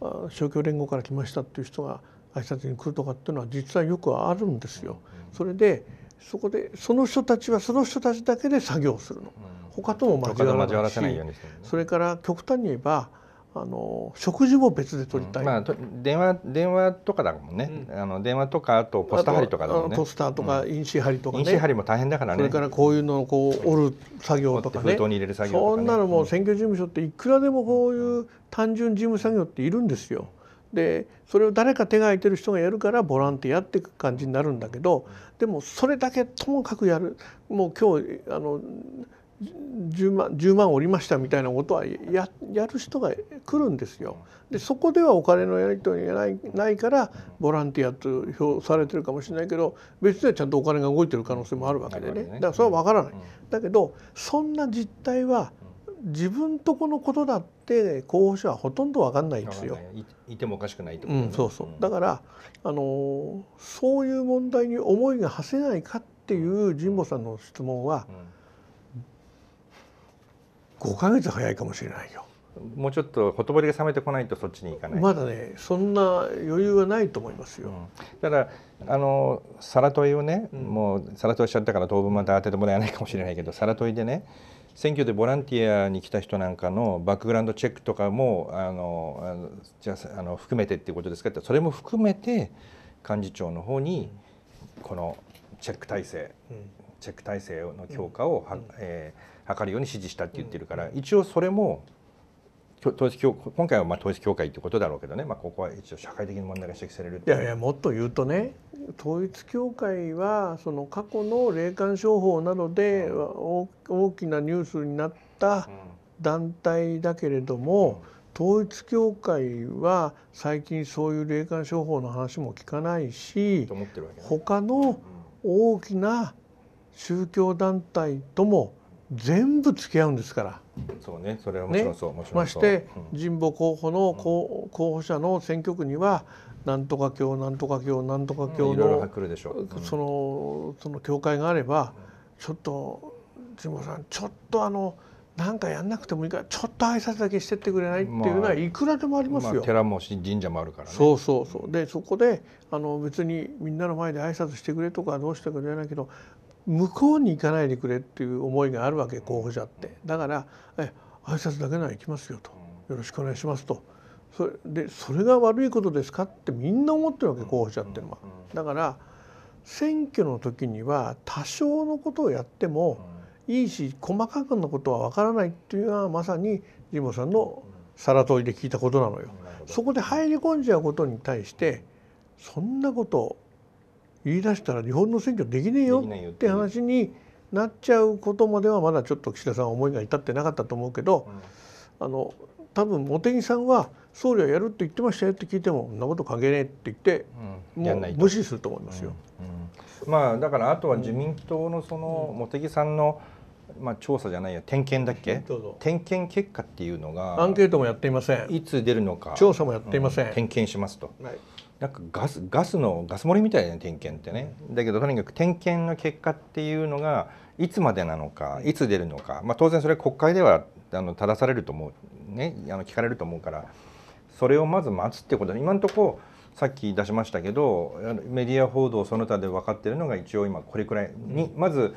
勝共連合から来ましたっていう人が挨拶に来るとかっていうのは実はよくあるんですよ。それでそこでその人たちはその人たちだけで作業するの、他とも交わらないしうそれから極端に言えばあの食事も別で取りたい、うん、まあ、電話電話とかだもんね、うん、あの電話とかあとポスター貼りとかだもんねポスターとか印紙貼りとかね、印紙貼りも大変だからねそれからこういうのをこう折る作業とかね封筒に入れる作業とか、ね、そんなのも選挙事務所っていくらでもこういう単純事務作業っているんですよ、でそれを誰か手が空いてる人がやるからボランティアって感じになるんだけどでもそれだけともかくやるもう今日あの10万 ,10 万おりましたみたいなことはややる人が来るんですよ。でそこではお金のやり取りがないないからボランティアと評されてるかもしれないけど別ではちゃんとお金が動いてる可能性もあるわけでねだからそれは分からない。だけどそんな実態は自分とこのことだっって候補者はほとんど分かんないんですよ。いてもおかしくないと、ね、うん、そうそうだから、あのそういう問題に思いが馳せないかっていう神保さんの質問は、うん、5か月早いかもしれないよ。もうちょっとほとぼりが冷めてこないとそっちに行かないまだねそんな余裕はないと思いますよ、うん、だあのサラトイをね、うん、もうサラトイしちゃったから当分また当ててもらえないかもしれないけどサラトイでね選挙でボランティアに来た人なんかのバックグラウンドチェックとかもあのじゃあの含めてっていうことですかってそれも含めて幹事長の方にこのチェック体制、うん、チェック体制の強化をは、うん、えー、図るように指示したって言ってるから、一応それも統一教今回はまあ統一教会ってことだろうけどね、まあ、ここは一応社会的な問題が指摘されるいやいやもっと言うとね統一教会はその過去の霊感商法などで大きなニュースになった団体だけれども、統一教会は最近そういう霊感商法の話も聞かないし他の大きな宗教団体とも全部付き合うんですから。そうねそれはもちろんそう、ね、まして、神保候補の候補者の選挙区にはなんとか教なんとか教なんとか教の、うん、そのその教会があればちょっと神保さんちょっとあの。なんかやんなくてもいいからちょっと挨拶だけしてってくれないっていうのはいくらでもありますよ。まあ、寺も神社もあるからね。そうそうそうでそこであの別にみんなの前で挨拶してくれとかどうしてくれないけど向こうに行かないでくれっていう思いがあるわけ候補者ってだからえ挨拶だけなら行きますよとよろしくお願いしますとそれでそれが悪いことですかってみんな思ってるわけ候補者っていうのは。だから選挙の時には多少のことをやってもいいし細かくのことは分からないっていうのはまさにジモさんの皿問いで聞いたことなのよ。そこで入り込んじゃうことに対してそんなことを言い出したら日本の選挙できねえよって話になっちゃうことまではまだちょっと岸田さんは思いが至ってなかったと思うけど、うん、あの多分茂木さんは総理はやるって言ってましたよって聞いてもそんなこと関係ねえって言って、うん、もう無視すると思いますよ。うん、まあ、だからあとは自民党のその茂木さんの、まあ、調査じゃないや点検だっけ点検結果っていうのがアンケートもやっていませんいつ出るのか調査もやっていません、点検しますと。はいなんかガスガスのガス漏れみたいな点検ってねだけどとにかく点検の結果っていうのがいつまでなのかいつ出るのか、まあ、当然それ国会ではあの正されると思う、ね、あの聞かれると思うからそれをまず待つってことで今のところさっき出しましたけどメディア報道その他で分かってるのが一応今これくらいに、まず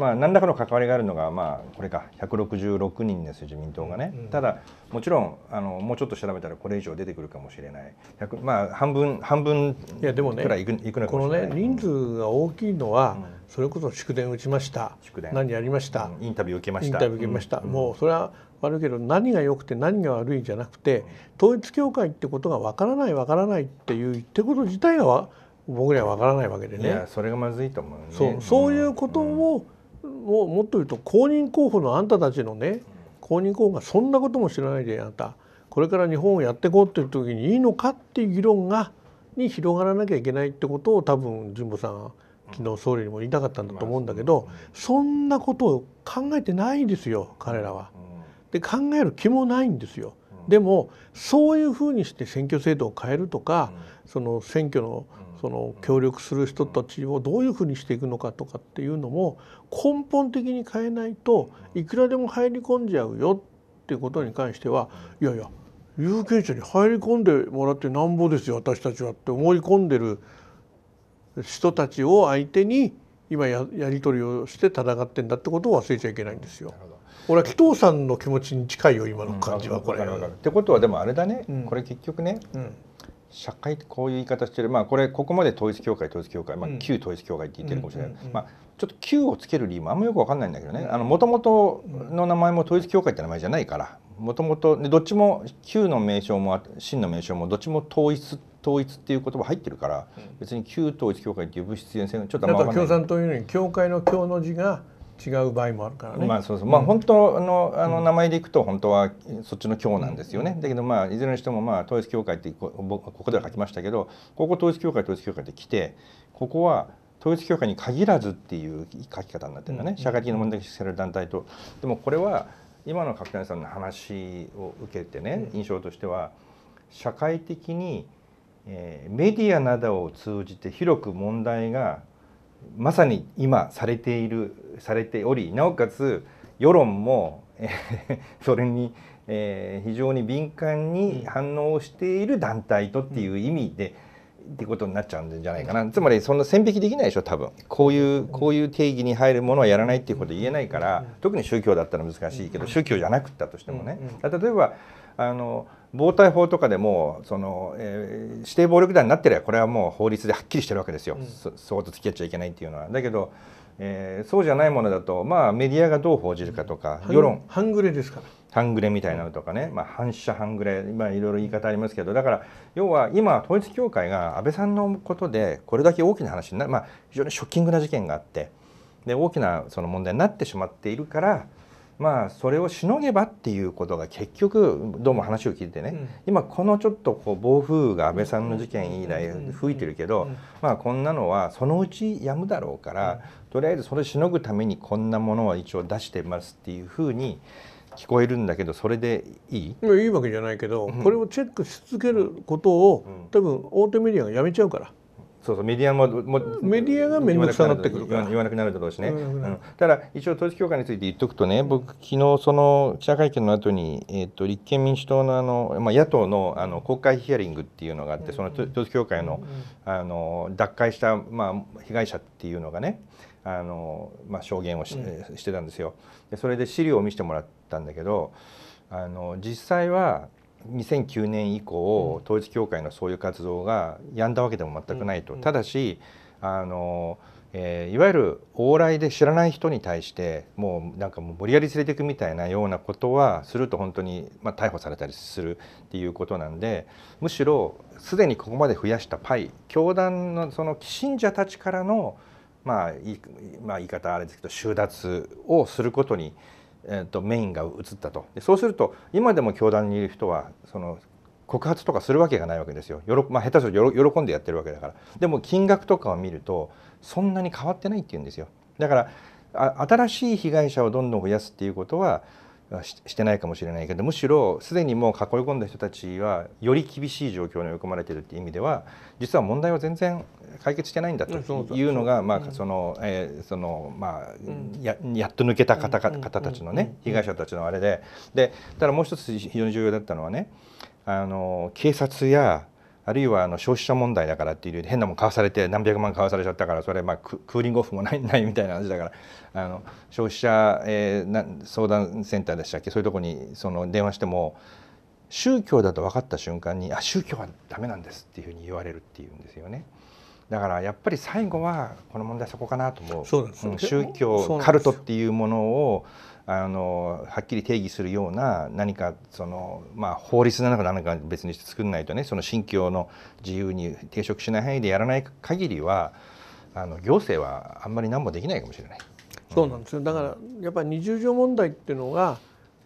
まあ、何らかの関わりがあるのが、まあ、これか166人です自民党がね、うん、ただもちろんあのもうちょっと調べたらこれ以上出てくるかもしれないまあ、半分半分いやでもねいくいくのこのね人数が大きいのは、うん、それこそ祝電打ちました祝電何やりました、うん、インタビュー受けましたインタビュー受けました、もうそれは悪いけど何が良くて何が悪いんじゃなくて統一教会ってことがわからないわからないっていう言ってこと自体は僕にはわからないわけでねそれがまずいと思う、ね、そうそういうことを、ももっと言うと公認候補のあんたたちのね公認候補がそんなことも知らないであんたこれから日本をやっていこうっていう時にいいのかっていう議論がに広がらなきゃいけないってことを多分神保さん昨日総理にも言いたかったんだと思うんだけどそんなことを考えてないんですよ彼らは。で考える気もないんですよ。でもそういうふうにして選挙制度を変えるとか、その選挙のその協力する人たちをどういうふうにしていくのかとかっていうのも根本的に変えないといくらでも入り込んじゃうよっていうことに関してはいやいや有権者に入り込んでもらってなんぼですよ私たちはって思い込んでる人たちを相手に今ややり取りをして戦ってんだってことを忘れちゃいけないんですよ。俺は紀藤さんの気持ちに近いよ今の感じはこれ。うん、ってことはでもあれだね、うん、これ結局ね、うん社会ってこういう言い方してるまあこれここまで統一教会統一教会、まあ、旧統一教会って言ってるかもしれない、まあ、ちょっと旧をつける理由もあんまよく分かんないんだけどねもともとの名前も統一教会って名前じゃないからもともとどっちも旧の名称も真の名称もどっちも統一統一っていう言葉入ってるから、別に旧統一教会っていう物質性がちょっとあんま分かんない。共産党よ教会の教の字が違う場合もあるからね。まあそうそう、まあ本当のあの名前でいくと本当はそっちの教なんですよね。だけどまあいずれにしてもまあ統一教会ってこここでは書きましたけどここ統一教会統一教会って来てここは統一教会に限らずっていう書き方になってるんだね、社会的な問題が指摘される団体と。でもこれは今の角谷さんの話を受けてね印象としては社会的に、えー、メディアなどを通じて広く問題がまさに今されているされておりなおかつ世論も、えそれに、えー、非常に敏感に反応している団体とっていう意味で、うん、ってことになっちゃうんじゃないかなつまりそんな線引きできないでしょ多分こういうこういう定義に入るものはやらないっていうこと言えないから特に宗教だったら難しいけど宗教じゃなくったとしてもね。例えばあの暴対法とかでもその、えー、指定暴力団になってればこれはもう法律ではっきりしてるわけですよ、うん、そそうと付き合っちゃいけないっていうのは。だけど、えー、そうじゃないものだと、まあ、メディアがどう報じるかとか、うん、世論半グレですから半グレみたいなのとかね、まあ、反射半グレ、まあ、いろいろ言い方ありますけどだから要は今統一教会が安倍さんのことでこれだけ大きな話になる、まあ、非常にショッキングな事件があってで大きなその問題になってしまっているから。まあそれをしのげばっていうことが結局どうも話を聞いてね、うん、今このちょっとこう暴風雨が安倍さんの事件以来吹いてるけど、まあこんなのはそのうちやむだろうから、とりあえずそれしのぐためにこんなものは一応出してますっていうふうに聞こえるんだけどそれでいいいいわけじゃないけど、これをチェックし続けることを、多分大手メディアがやめちゃうから。そうそうメディアももメディアが面倒くさなってくるから言わなくなるだろうしね、うん、ただ一応統一教会について言っとくとね僕昨日その記者会見の後に、えーと、立憲民主党のあの、まあ、野党のあの国会ヒアリングっていうのがあって、うん、その統一教会のうん、あの脱会した、まあ、被害者っていうのがねあの、まあ、証言をし,、してたんですよでそれで資料を見せてもらったんだけどあの実際は2009年以降、統一教会のそういう活動がやんだわけでも全くないと、ただしあの、えー、いわゆる往来で知らない人に対してもうなんかもう無理やり連れていくみたいなようなことはすると本当に、まあ、逮捕されたりするっていうことなんでむしろすでにここまで増やしたパイ教団のその信者たちからの、まあいまあ、言い方あれですけど収奪をすることに。えーと、メインが移ったとでそうすると今でも教団にいる人はその告発とかするわけがないわけですよ、よろまあ、下手すると喜んでやってるわけだからでも金額とかを見るとそんなに変わってないっていうんですよだからあ新しい被害者をどんどん増やすっていうことはしてないかもしれないけどむしろすでにもう囲い込んだ人たちはより厳しい状況に追い込まれているという意味では実は問題は全然解決してないんだというのがまあそのえそのまややっと抜けた方方たちのね被害者たちのあれででただもう一つ非常に重要だったのはねあの警察やあるいはあの消費者問題だからっていう変なもん買わされて何百万買わされちゃったからそれまあクーリングオフもないないみたいな話だからあの消費者、えー、な相談センターでしたっけそういうとこにその電話しても宗教だと分かった瞬間にあ宗教はダメなんですっていうふうに言われるっていうんですよね。だからやっぱり最後はこの問題そこかなと思う。そうです、宗教カルトっていうものをあのはっきり定義するような何かその、まあ、法律なのか何か別にして作んないとねその信教の自由に抵触しない範囲でやらない限りはあの行政はあんまり何もできないかもしれない。そうなんですよだからやっぱり二重条問題っていうのが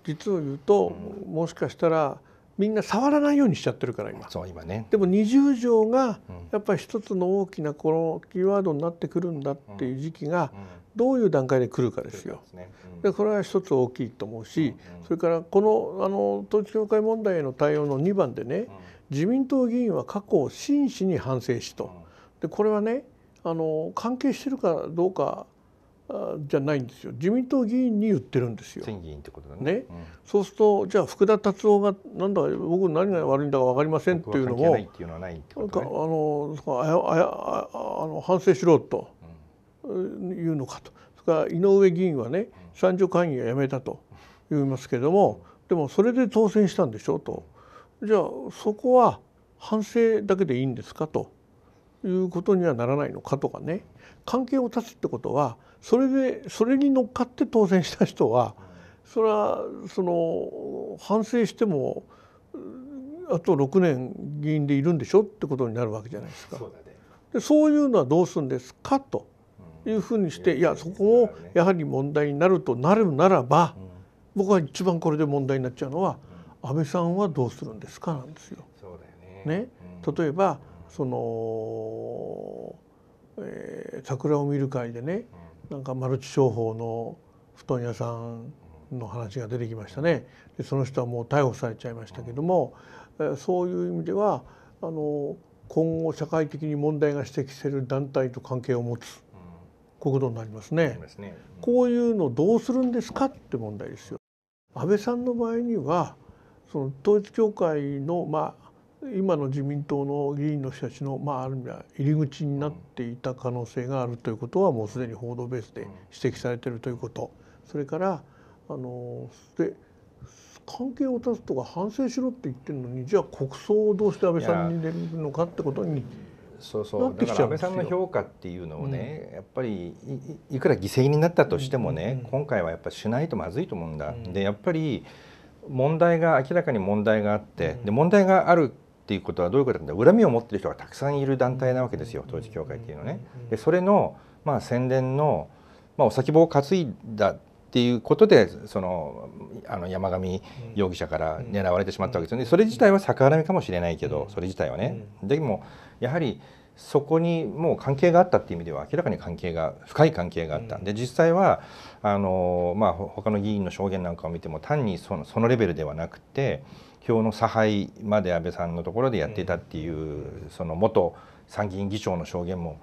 実を言うと、うん、もしかしたらみんな触らないようにしちゃってるから今そう今、ね、でも二重条がやっぱり一つの大きなこのキーワードになってくるんだっていう時期がどういう段階で来るかですよ。でこれは一つ大きいと思うし、それからこのあの統一教会問題への対応の2番でね、自民党議員は過去を真摯に反省しと。でこれはねあの関係してるかどうかじゃないんですよ自民党議員に言ってるんですよ。ね、ねうん、そうするとじゃあ福田達夫がなんだ僕何が悪いんだか分かりませんっていうのも、あのあの反省しろと言うのかとそれから井上議員はね三条会議は辞めたと言いますけどもでもそれで当選したんでしょうとじゃあそこは反省だけでいいんですかということにはならないのかとかね関係を断つってことはそれでそれに乗っかって当選した人はそれはその反省してもあと6年議員でいるんでしょってことになるわけじゃないですか。でそういうのはどうするんですかというふうにしていやそこもやはり問題になるとなるならば僕は一番これで問題になっちゃうのは安倍さんはどうするんですかなんですよ。ね、例えばその、えー、桜を見る会でねなんかマルチ商法の布団屋さんの話が出てきましたねでその人はもう逮捕されちゃいましたけども、えー、そういう意味ではあの今後社会的に問題が指摘する団体と関係を持つこういうことになりますね。すねこういうのどうするんですかって問題ですよ。安倍さんの場合にはその統一教会のまあ今の自民党の議員の人たちの、まあ、ある意味は入り口になっていた可能性があるということはもうすでに報道ベースで指摘されているということそれからあので関係を断つとか反省しろって言ってるのにじゃあ国葬をどうして安倍さんに入れるのかってことにそうそうだから安倍さんの評価っていうのをね、うん、やっぱりいくら犠牲になったとしてもね、うん今回はやっぱしないとまずいと思うんだ、うん、でやっぱり問題が明らかに問題があって、で問題があるっていうことはどういうことか恨みを持ってる人がたくさんいる団体なわけですよ統一教会っていうのね。でそれの、まあ、宣伝の、まあ、お先棒を担いだっていうことでそのあの山上容疑者から狙われてしまったわけですよね、それ自体は逆恨みかもしれないけど、それ自体はね。でもやはりそこにもう関係があったっていう意味では明らかに関係が深い関係があったんで実際はあのまあ他の議員の証言なんかを見ても単にそのそのレベルではなくて票の差配まで安倍さんのところでやっていたっていうその元参議院議長の証言も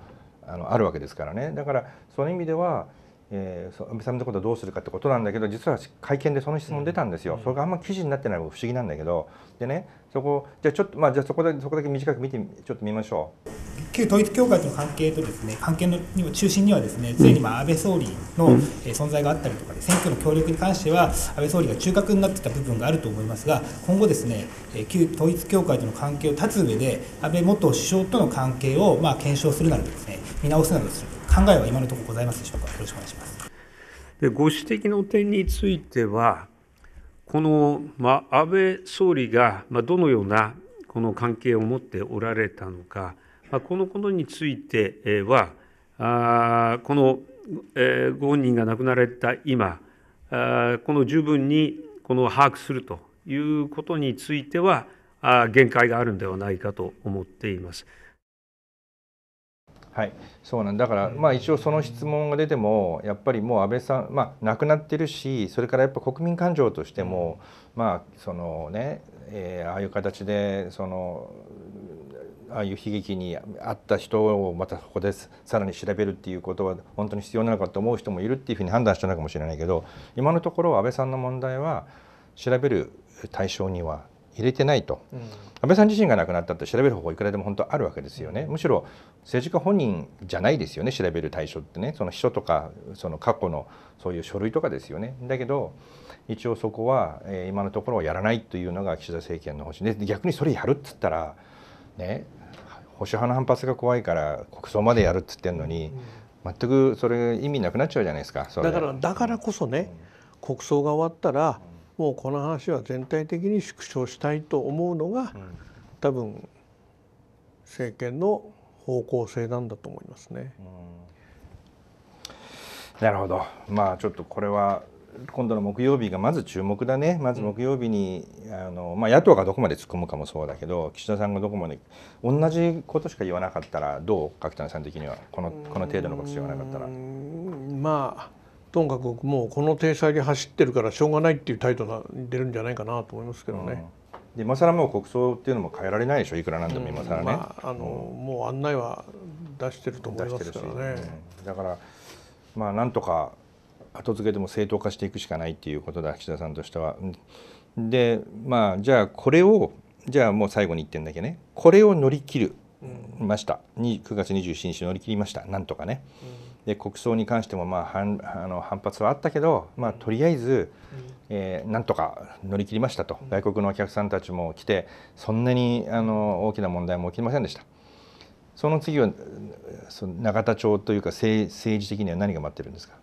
あのあるわけですからねだからその意味ではえー、安倍さんのことはどうするかってことなんだけど実は会見でその質問出たんですよ、うん、それがあんま記事になってないのが不思議なんだけどでねそこじゃあちょっとまあじゃあそこだそこだけ短く見てちょっと見ましょう旧統一教会との関係とですね関係のにも中心にはですねついにまあ安倍総理の、え存在があったりとか、で選挙の協力に関しては安倍総理が中核になってた部分があると思いますが今後ですね、え旧統一教会との関係を断つ上で安倍元首相との関係をまあ検証するなどですね見直すなどする考えは今のところございますでしょうかよろしくお願いします。でご指摘の点については、この、ま安倍総理が、まどのようなこの関係を持っておられたのか、まこのことについては、あこの、えー、ご本人が亡くなられた今、あこの十分にこの把握するということについては、あ限界があるんではないかと思っています。はいそうなんだから、まあ、一応その質問が出てもやっぱりもう安倍さん、まあ、亡くなってるしそれからやっぱ国民感情としても、まあそのねえー、ああいう形でそのああいう悲劇にあった人をまたここでさらに調べるっていうことは本当に必要なのかと思う人もいるっていうふうに判断したのかもしれないけど今のところ安倍さんの問題は調べる対象には入れてないと、うん、安倍さん自身が亡くなったって調べる方法いくらでも本当あるわけですよね、むしろ政治家本人じゃないですよね調べる対象ってねその秘書とかその過去のそういう書類とかですよねだけど一応そこは、えー、今のところやらないというのが岸田政権の方針で逆にそれやるっつったらね保守派の反発が怖いから国葬までやるっつってんのに、全くそれ意味なくなっちゃうじゃないですかだからだからこそね、国葬が終わったらもうこの話は全体的に縮小したいと思うのが、多分政権の方向性なんだと思いますね。なるほど、まあ、ちょっとこれは今度の木曜日がまず注目だね、まず木曜日に、うん、あのまあ、野党がどこまで突っ込むかもそうだけど、岸田さんがどこまで、同じことしか言わなかったら、どう、角谷さん的には、このこの程度のことしか言わなかったら。まあともかくもうこの体裁で走ってるからしょうがないっていう態度が出るんじゃないかなと思いますけどね。うん、で今更もう国葬っていうのも変えられないでしょいくらなんでも今更ね、うんまあ、あの、うん、もう案内は出してると思いますからね、だからまあなんとか後付けでも正当化していくしかないっていうことだ岸田さんとしては。でまあじゃあこれをじゃあもう最後に1点だけねこれを乗り切るました、9月27日乗り切りましたなんとかね。うんで国葬に関してもまあ反あの反発はあったけど、まあ、とりあえず、えー、なんとか乗り切りましたと外国のお客さんたちも来てそんなにあの大きな問題も起きませんでした。その次はその永田町というか政政治的には何が待ってるんですか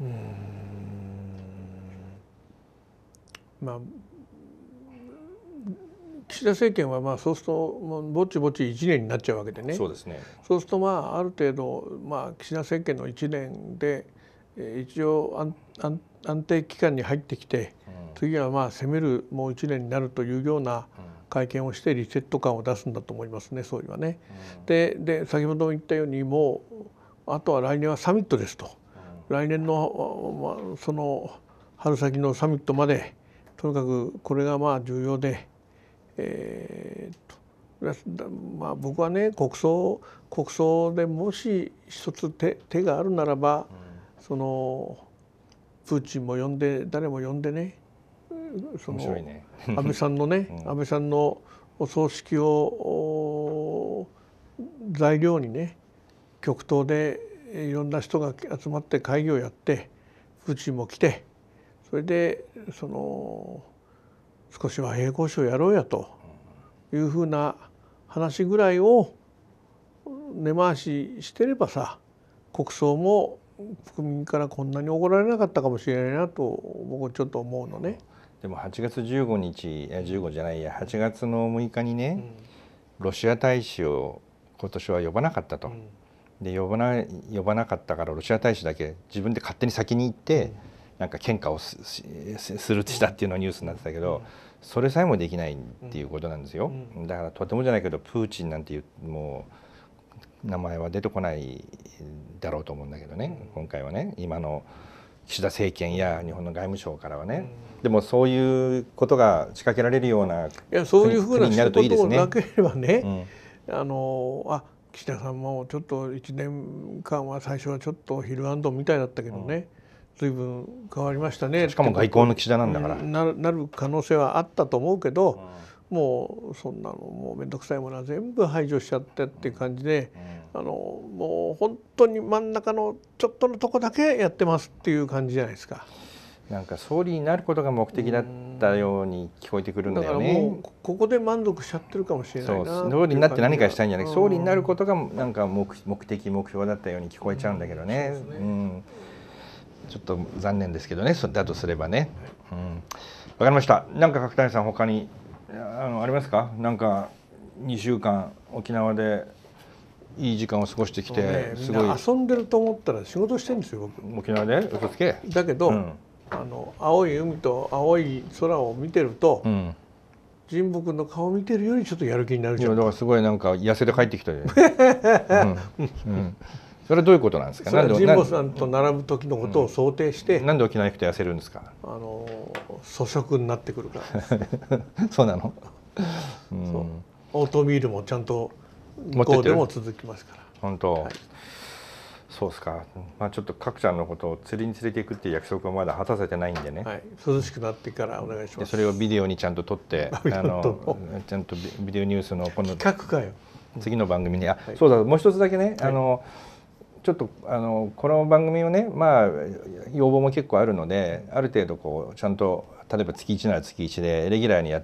うんまあ岸田政権はまあそうするとぼちぼち1年になっちゃうわけでねそうですねそうするとまあある程度、まあ、岸田政権の1年で一応安安安定期間に入ってきて、次はまあ攻めるもう1年になるというような会見をしてリセット感を出すんだと思いますね総理はね。でで先ほど言ったようにもうあとは来年はサミットですと、来年のその春先のサミットまでとにかくこれがまあ重要で。えーとまあ、僕はね国葬国葬でもし一つ手手があるならば、うん、そのプーチンも呼んで誰も呼んでねその、ね、安倍さんのね、[LAUGHS] 安倍さんのお葬式を材料にね極東でいろんな人が集まって会議をやってプーチンも来てそれでその。少しは平行渉やろうやというふうな話ぐらいを根回ししてればさ国葬も国民からこんなに怒られなかったかもしれないなと僕ちょっと思うのね。でも8月15日いや15じゃないや8月の6日にね、うん、ロシア大使を今年は呼ばなかったと、うん、で呼ばな呼ばなかったからロシア大使だけ自分で勝手に先に行って、うんなんか喧嘩をするしたっていうのニュースになってたけど、それさえもできないっていうことなんですよ、だからとてもじゃないけどプーチンなんていうもう名前は出てこないだろうと思うんだけどね、今回はね今の岸田政権や日本の外務省からはね、でもそういうことが仕掛けられるような国そういうふうになるといいですね。なければね、うん、あのあ岸田さんもちょっと1年間は最初はちょっとヒルアンドみたいだったけどね、随分変わりましたねしかも外交の岸田なんだからなる可能性はあったと思うけど、うん、もうそんなのもう面倒くさいものは全部排除しちゃってっていう感じで、うん、あのもう本当に真ん中のちょっとのとこだけやってますっていう感じじゃないですか。なんか総理になることが目的だったように聞こえてくるんだよね。ここで満足しちゃってるかもしれないな総理になって何かしたいんじゃない、総理になることがなんか目目的目標だったように聞こえちゃうんだけどね。うん、ねちょっと残念ですけどねだとすればね、うん、かりましたなんか角谷さん他にあのありますかなんか2週間沖縄でいい時間を過ごしてきて、すごい遊んでると思ったら仕事してるんですよ僕沖縄で嘘つけだけど、うん、あの青い海と青い空を見てると、うん、神木君の顔を見てるよりちょっとやる気になるじゃんいやだからすごいなんか痩せて帰ってきたよ、うん、うんそれはどういうことなんですか。それは神保さんと並ぶ時のことを想定して。な、んで沖縄行くと痩せるんですか。あの粗食になってくるから。[LAUGHS] そうなの。うん、オートミールもちゃんと向こうでも続きますから。本当。はい、そうですか、まあ、ちょっと角ちゃんのことを釣りに連れていくっていう約束はまだ果たせてないんでね、はい、涼しくなってからお願いしますそれをビデオにちゃんと撮って [LAUGHS] あのちゃんとビデオニュースのこの企画かよ次の番組にあ、はい、そうだもう一つだけね、あの、ちょっとあのこの番組をねまあ要望も結構あるのである程度こうちゃんと例えば月1なら月1でレギュラーにや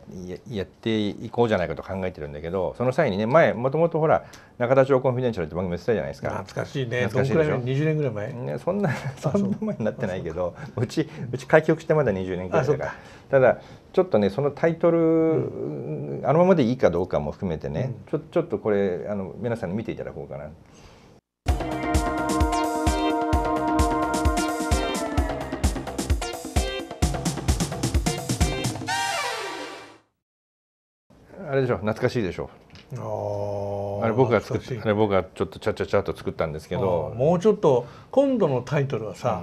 やっていこうじゃないかと考えてるんだけどその際にね前もともとほら「中田町コンフィデンシャル」って番組やってたじゃないですか懐かしいね懐かしいでしょ20年ぐらい前、ね、そんなそんな前になってないけどうちうち開局してまだ20年ぐらいだからただちょっとねそのタイトル、うん、あのままでいいかどうかも含めてね、うん、ちょちょっとこれあの皆さんに見ていただこうかな。しょ懐かしいでしょうあれ僕が作っあれ僕がちょっとちゃちゃちゃと作ったんですけどもうちょっと今度のタイトルはさ、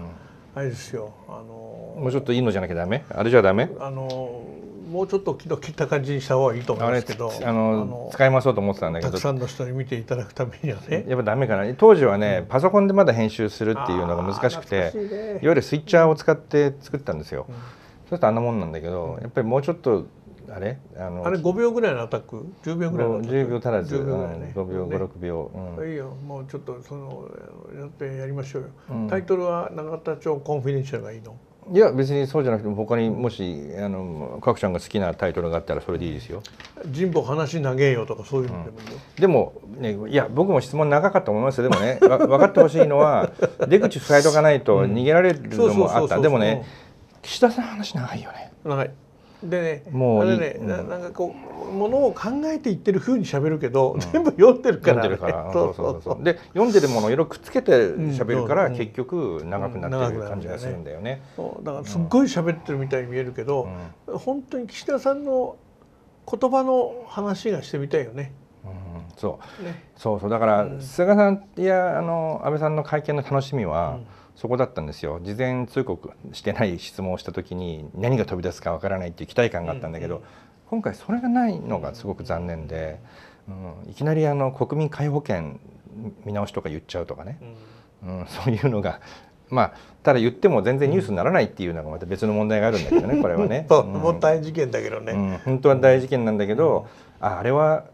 うん、あれですよあのもうちょっといいのじゃなきゃダメあれじゃダメあのもうちょっと切った感じにした方がいいと思うんですけどあの使い回そうと思ってたんだけどたくさんの人に見ていただくためにはねやっぱダメかな当時はね、うん、パソコンでまだ編集するっていうのが難しくて、ね、いわゆるスイッチャーを使って作ったんですよ、うん、そうするとあんなもんなんだけどやっぱりもうちょっとあれあのあれ5秒ぐらいのアタック10秒ぐらいの10秒足らず秒ぐらい、ねうん、5秒56秒、ねうん、いいよもうちょっとそのやってやりましょうよ、うん、タイトルは永田町コンフィデンシャルがいいのいや別にそうじゃなくても他にもしあの角ちゃんが好きなタイトルがあったらそれでいいですよ。人望話長えよとかそういうのでもいいよ、うん、でも、ね、いや僕も質問長かったと思いますでもね分 [LAUGHS] かってほしいのは出口塞いとかないと逃げられるのもあった、でもね岸田さん話長いよね。長いでねもうね、うん、なんかこうものを考えていってるふうに喋るけど、うん、全部読んでるから、ね、読んでるから [LAUGHS] そうそうそうで読んでるものを色くっつけて喋るから、結局長くなってる感じがするんだよね。そうだからすっごい喋ってるみたいに見えるけど、本当に岸田さんの言葉の話がしてみたいよね。うん、そう、ね、そうそうだから、菅さんいやあの安倍さんの会見の楽しみは、そこだったんですよ事前通告してない質問をした時に何が飛び出すかわからないっていう期待感があったんだけど、うんうん、今回それがないのがすごく残念で、うん、いきなりあの国民皆保険見直しとか言っちゃうとかね、うん、うん、そういうのがまあ、ただ言っても全然ニュースにならないっていうのがまた別の問題があるんだけどね [LAUGHS] これはね。もう大事件だけどね、本当は大事件なんだけど、ああれは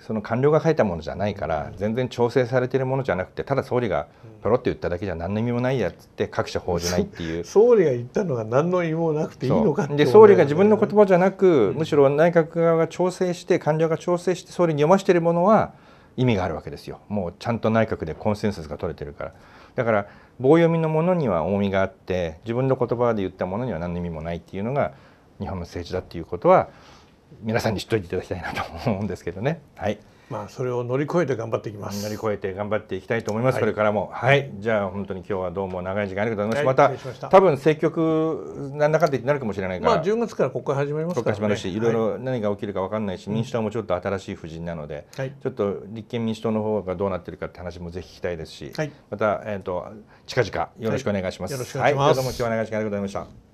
その官僚が書いたものじゃないから全然調整されてるものじゃなくてただ総理がパロって言っただけじゃ何の意味もないやつって各社報じないっていう [LAUGHS] 総理が言ったのが何の意味もなくていいのかで総理が自分の言葉じゃなく、むしろ内閣側が調整して官僚が調整して総理に読ませてるものは意味があるわけですよもうちゃんと内閣でコンセンサスが取れてるからだから棒読みのものには重みがあって自分の言葉で言ったものには何の意味もないっていうのが日本の政治だっていうことは皆さんに知っておいていただきたいなと思うんですけどね。はい。まあそれを乗り越えて頑張っていきます。乗り越えて頑張っていきたいと思います。はい、これからもはいじゃあ本当に今日はどうも長い時間ありがとうございました。はい、また多分積極なんだかんだ言ってなるかもしれないから。まあ10月から国会始まりますからね。始まるし、いろいろ何が起きるかわかんないし、民主党もちょっと新しい布陣なので、はい、ちょっと立憲民主党の方がどうなってるかって話もぜひ聞きたいですし、はい、またえっ、ー、と近々よろしくお願いします。よろしくお願いします。はい、どうも今日は長い時間ありがとうございました。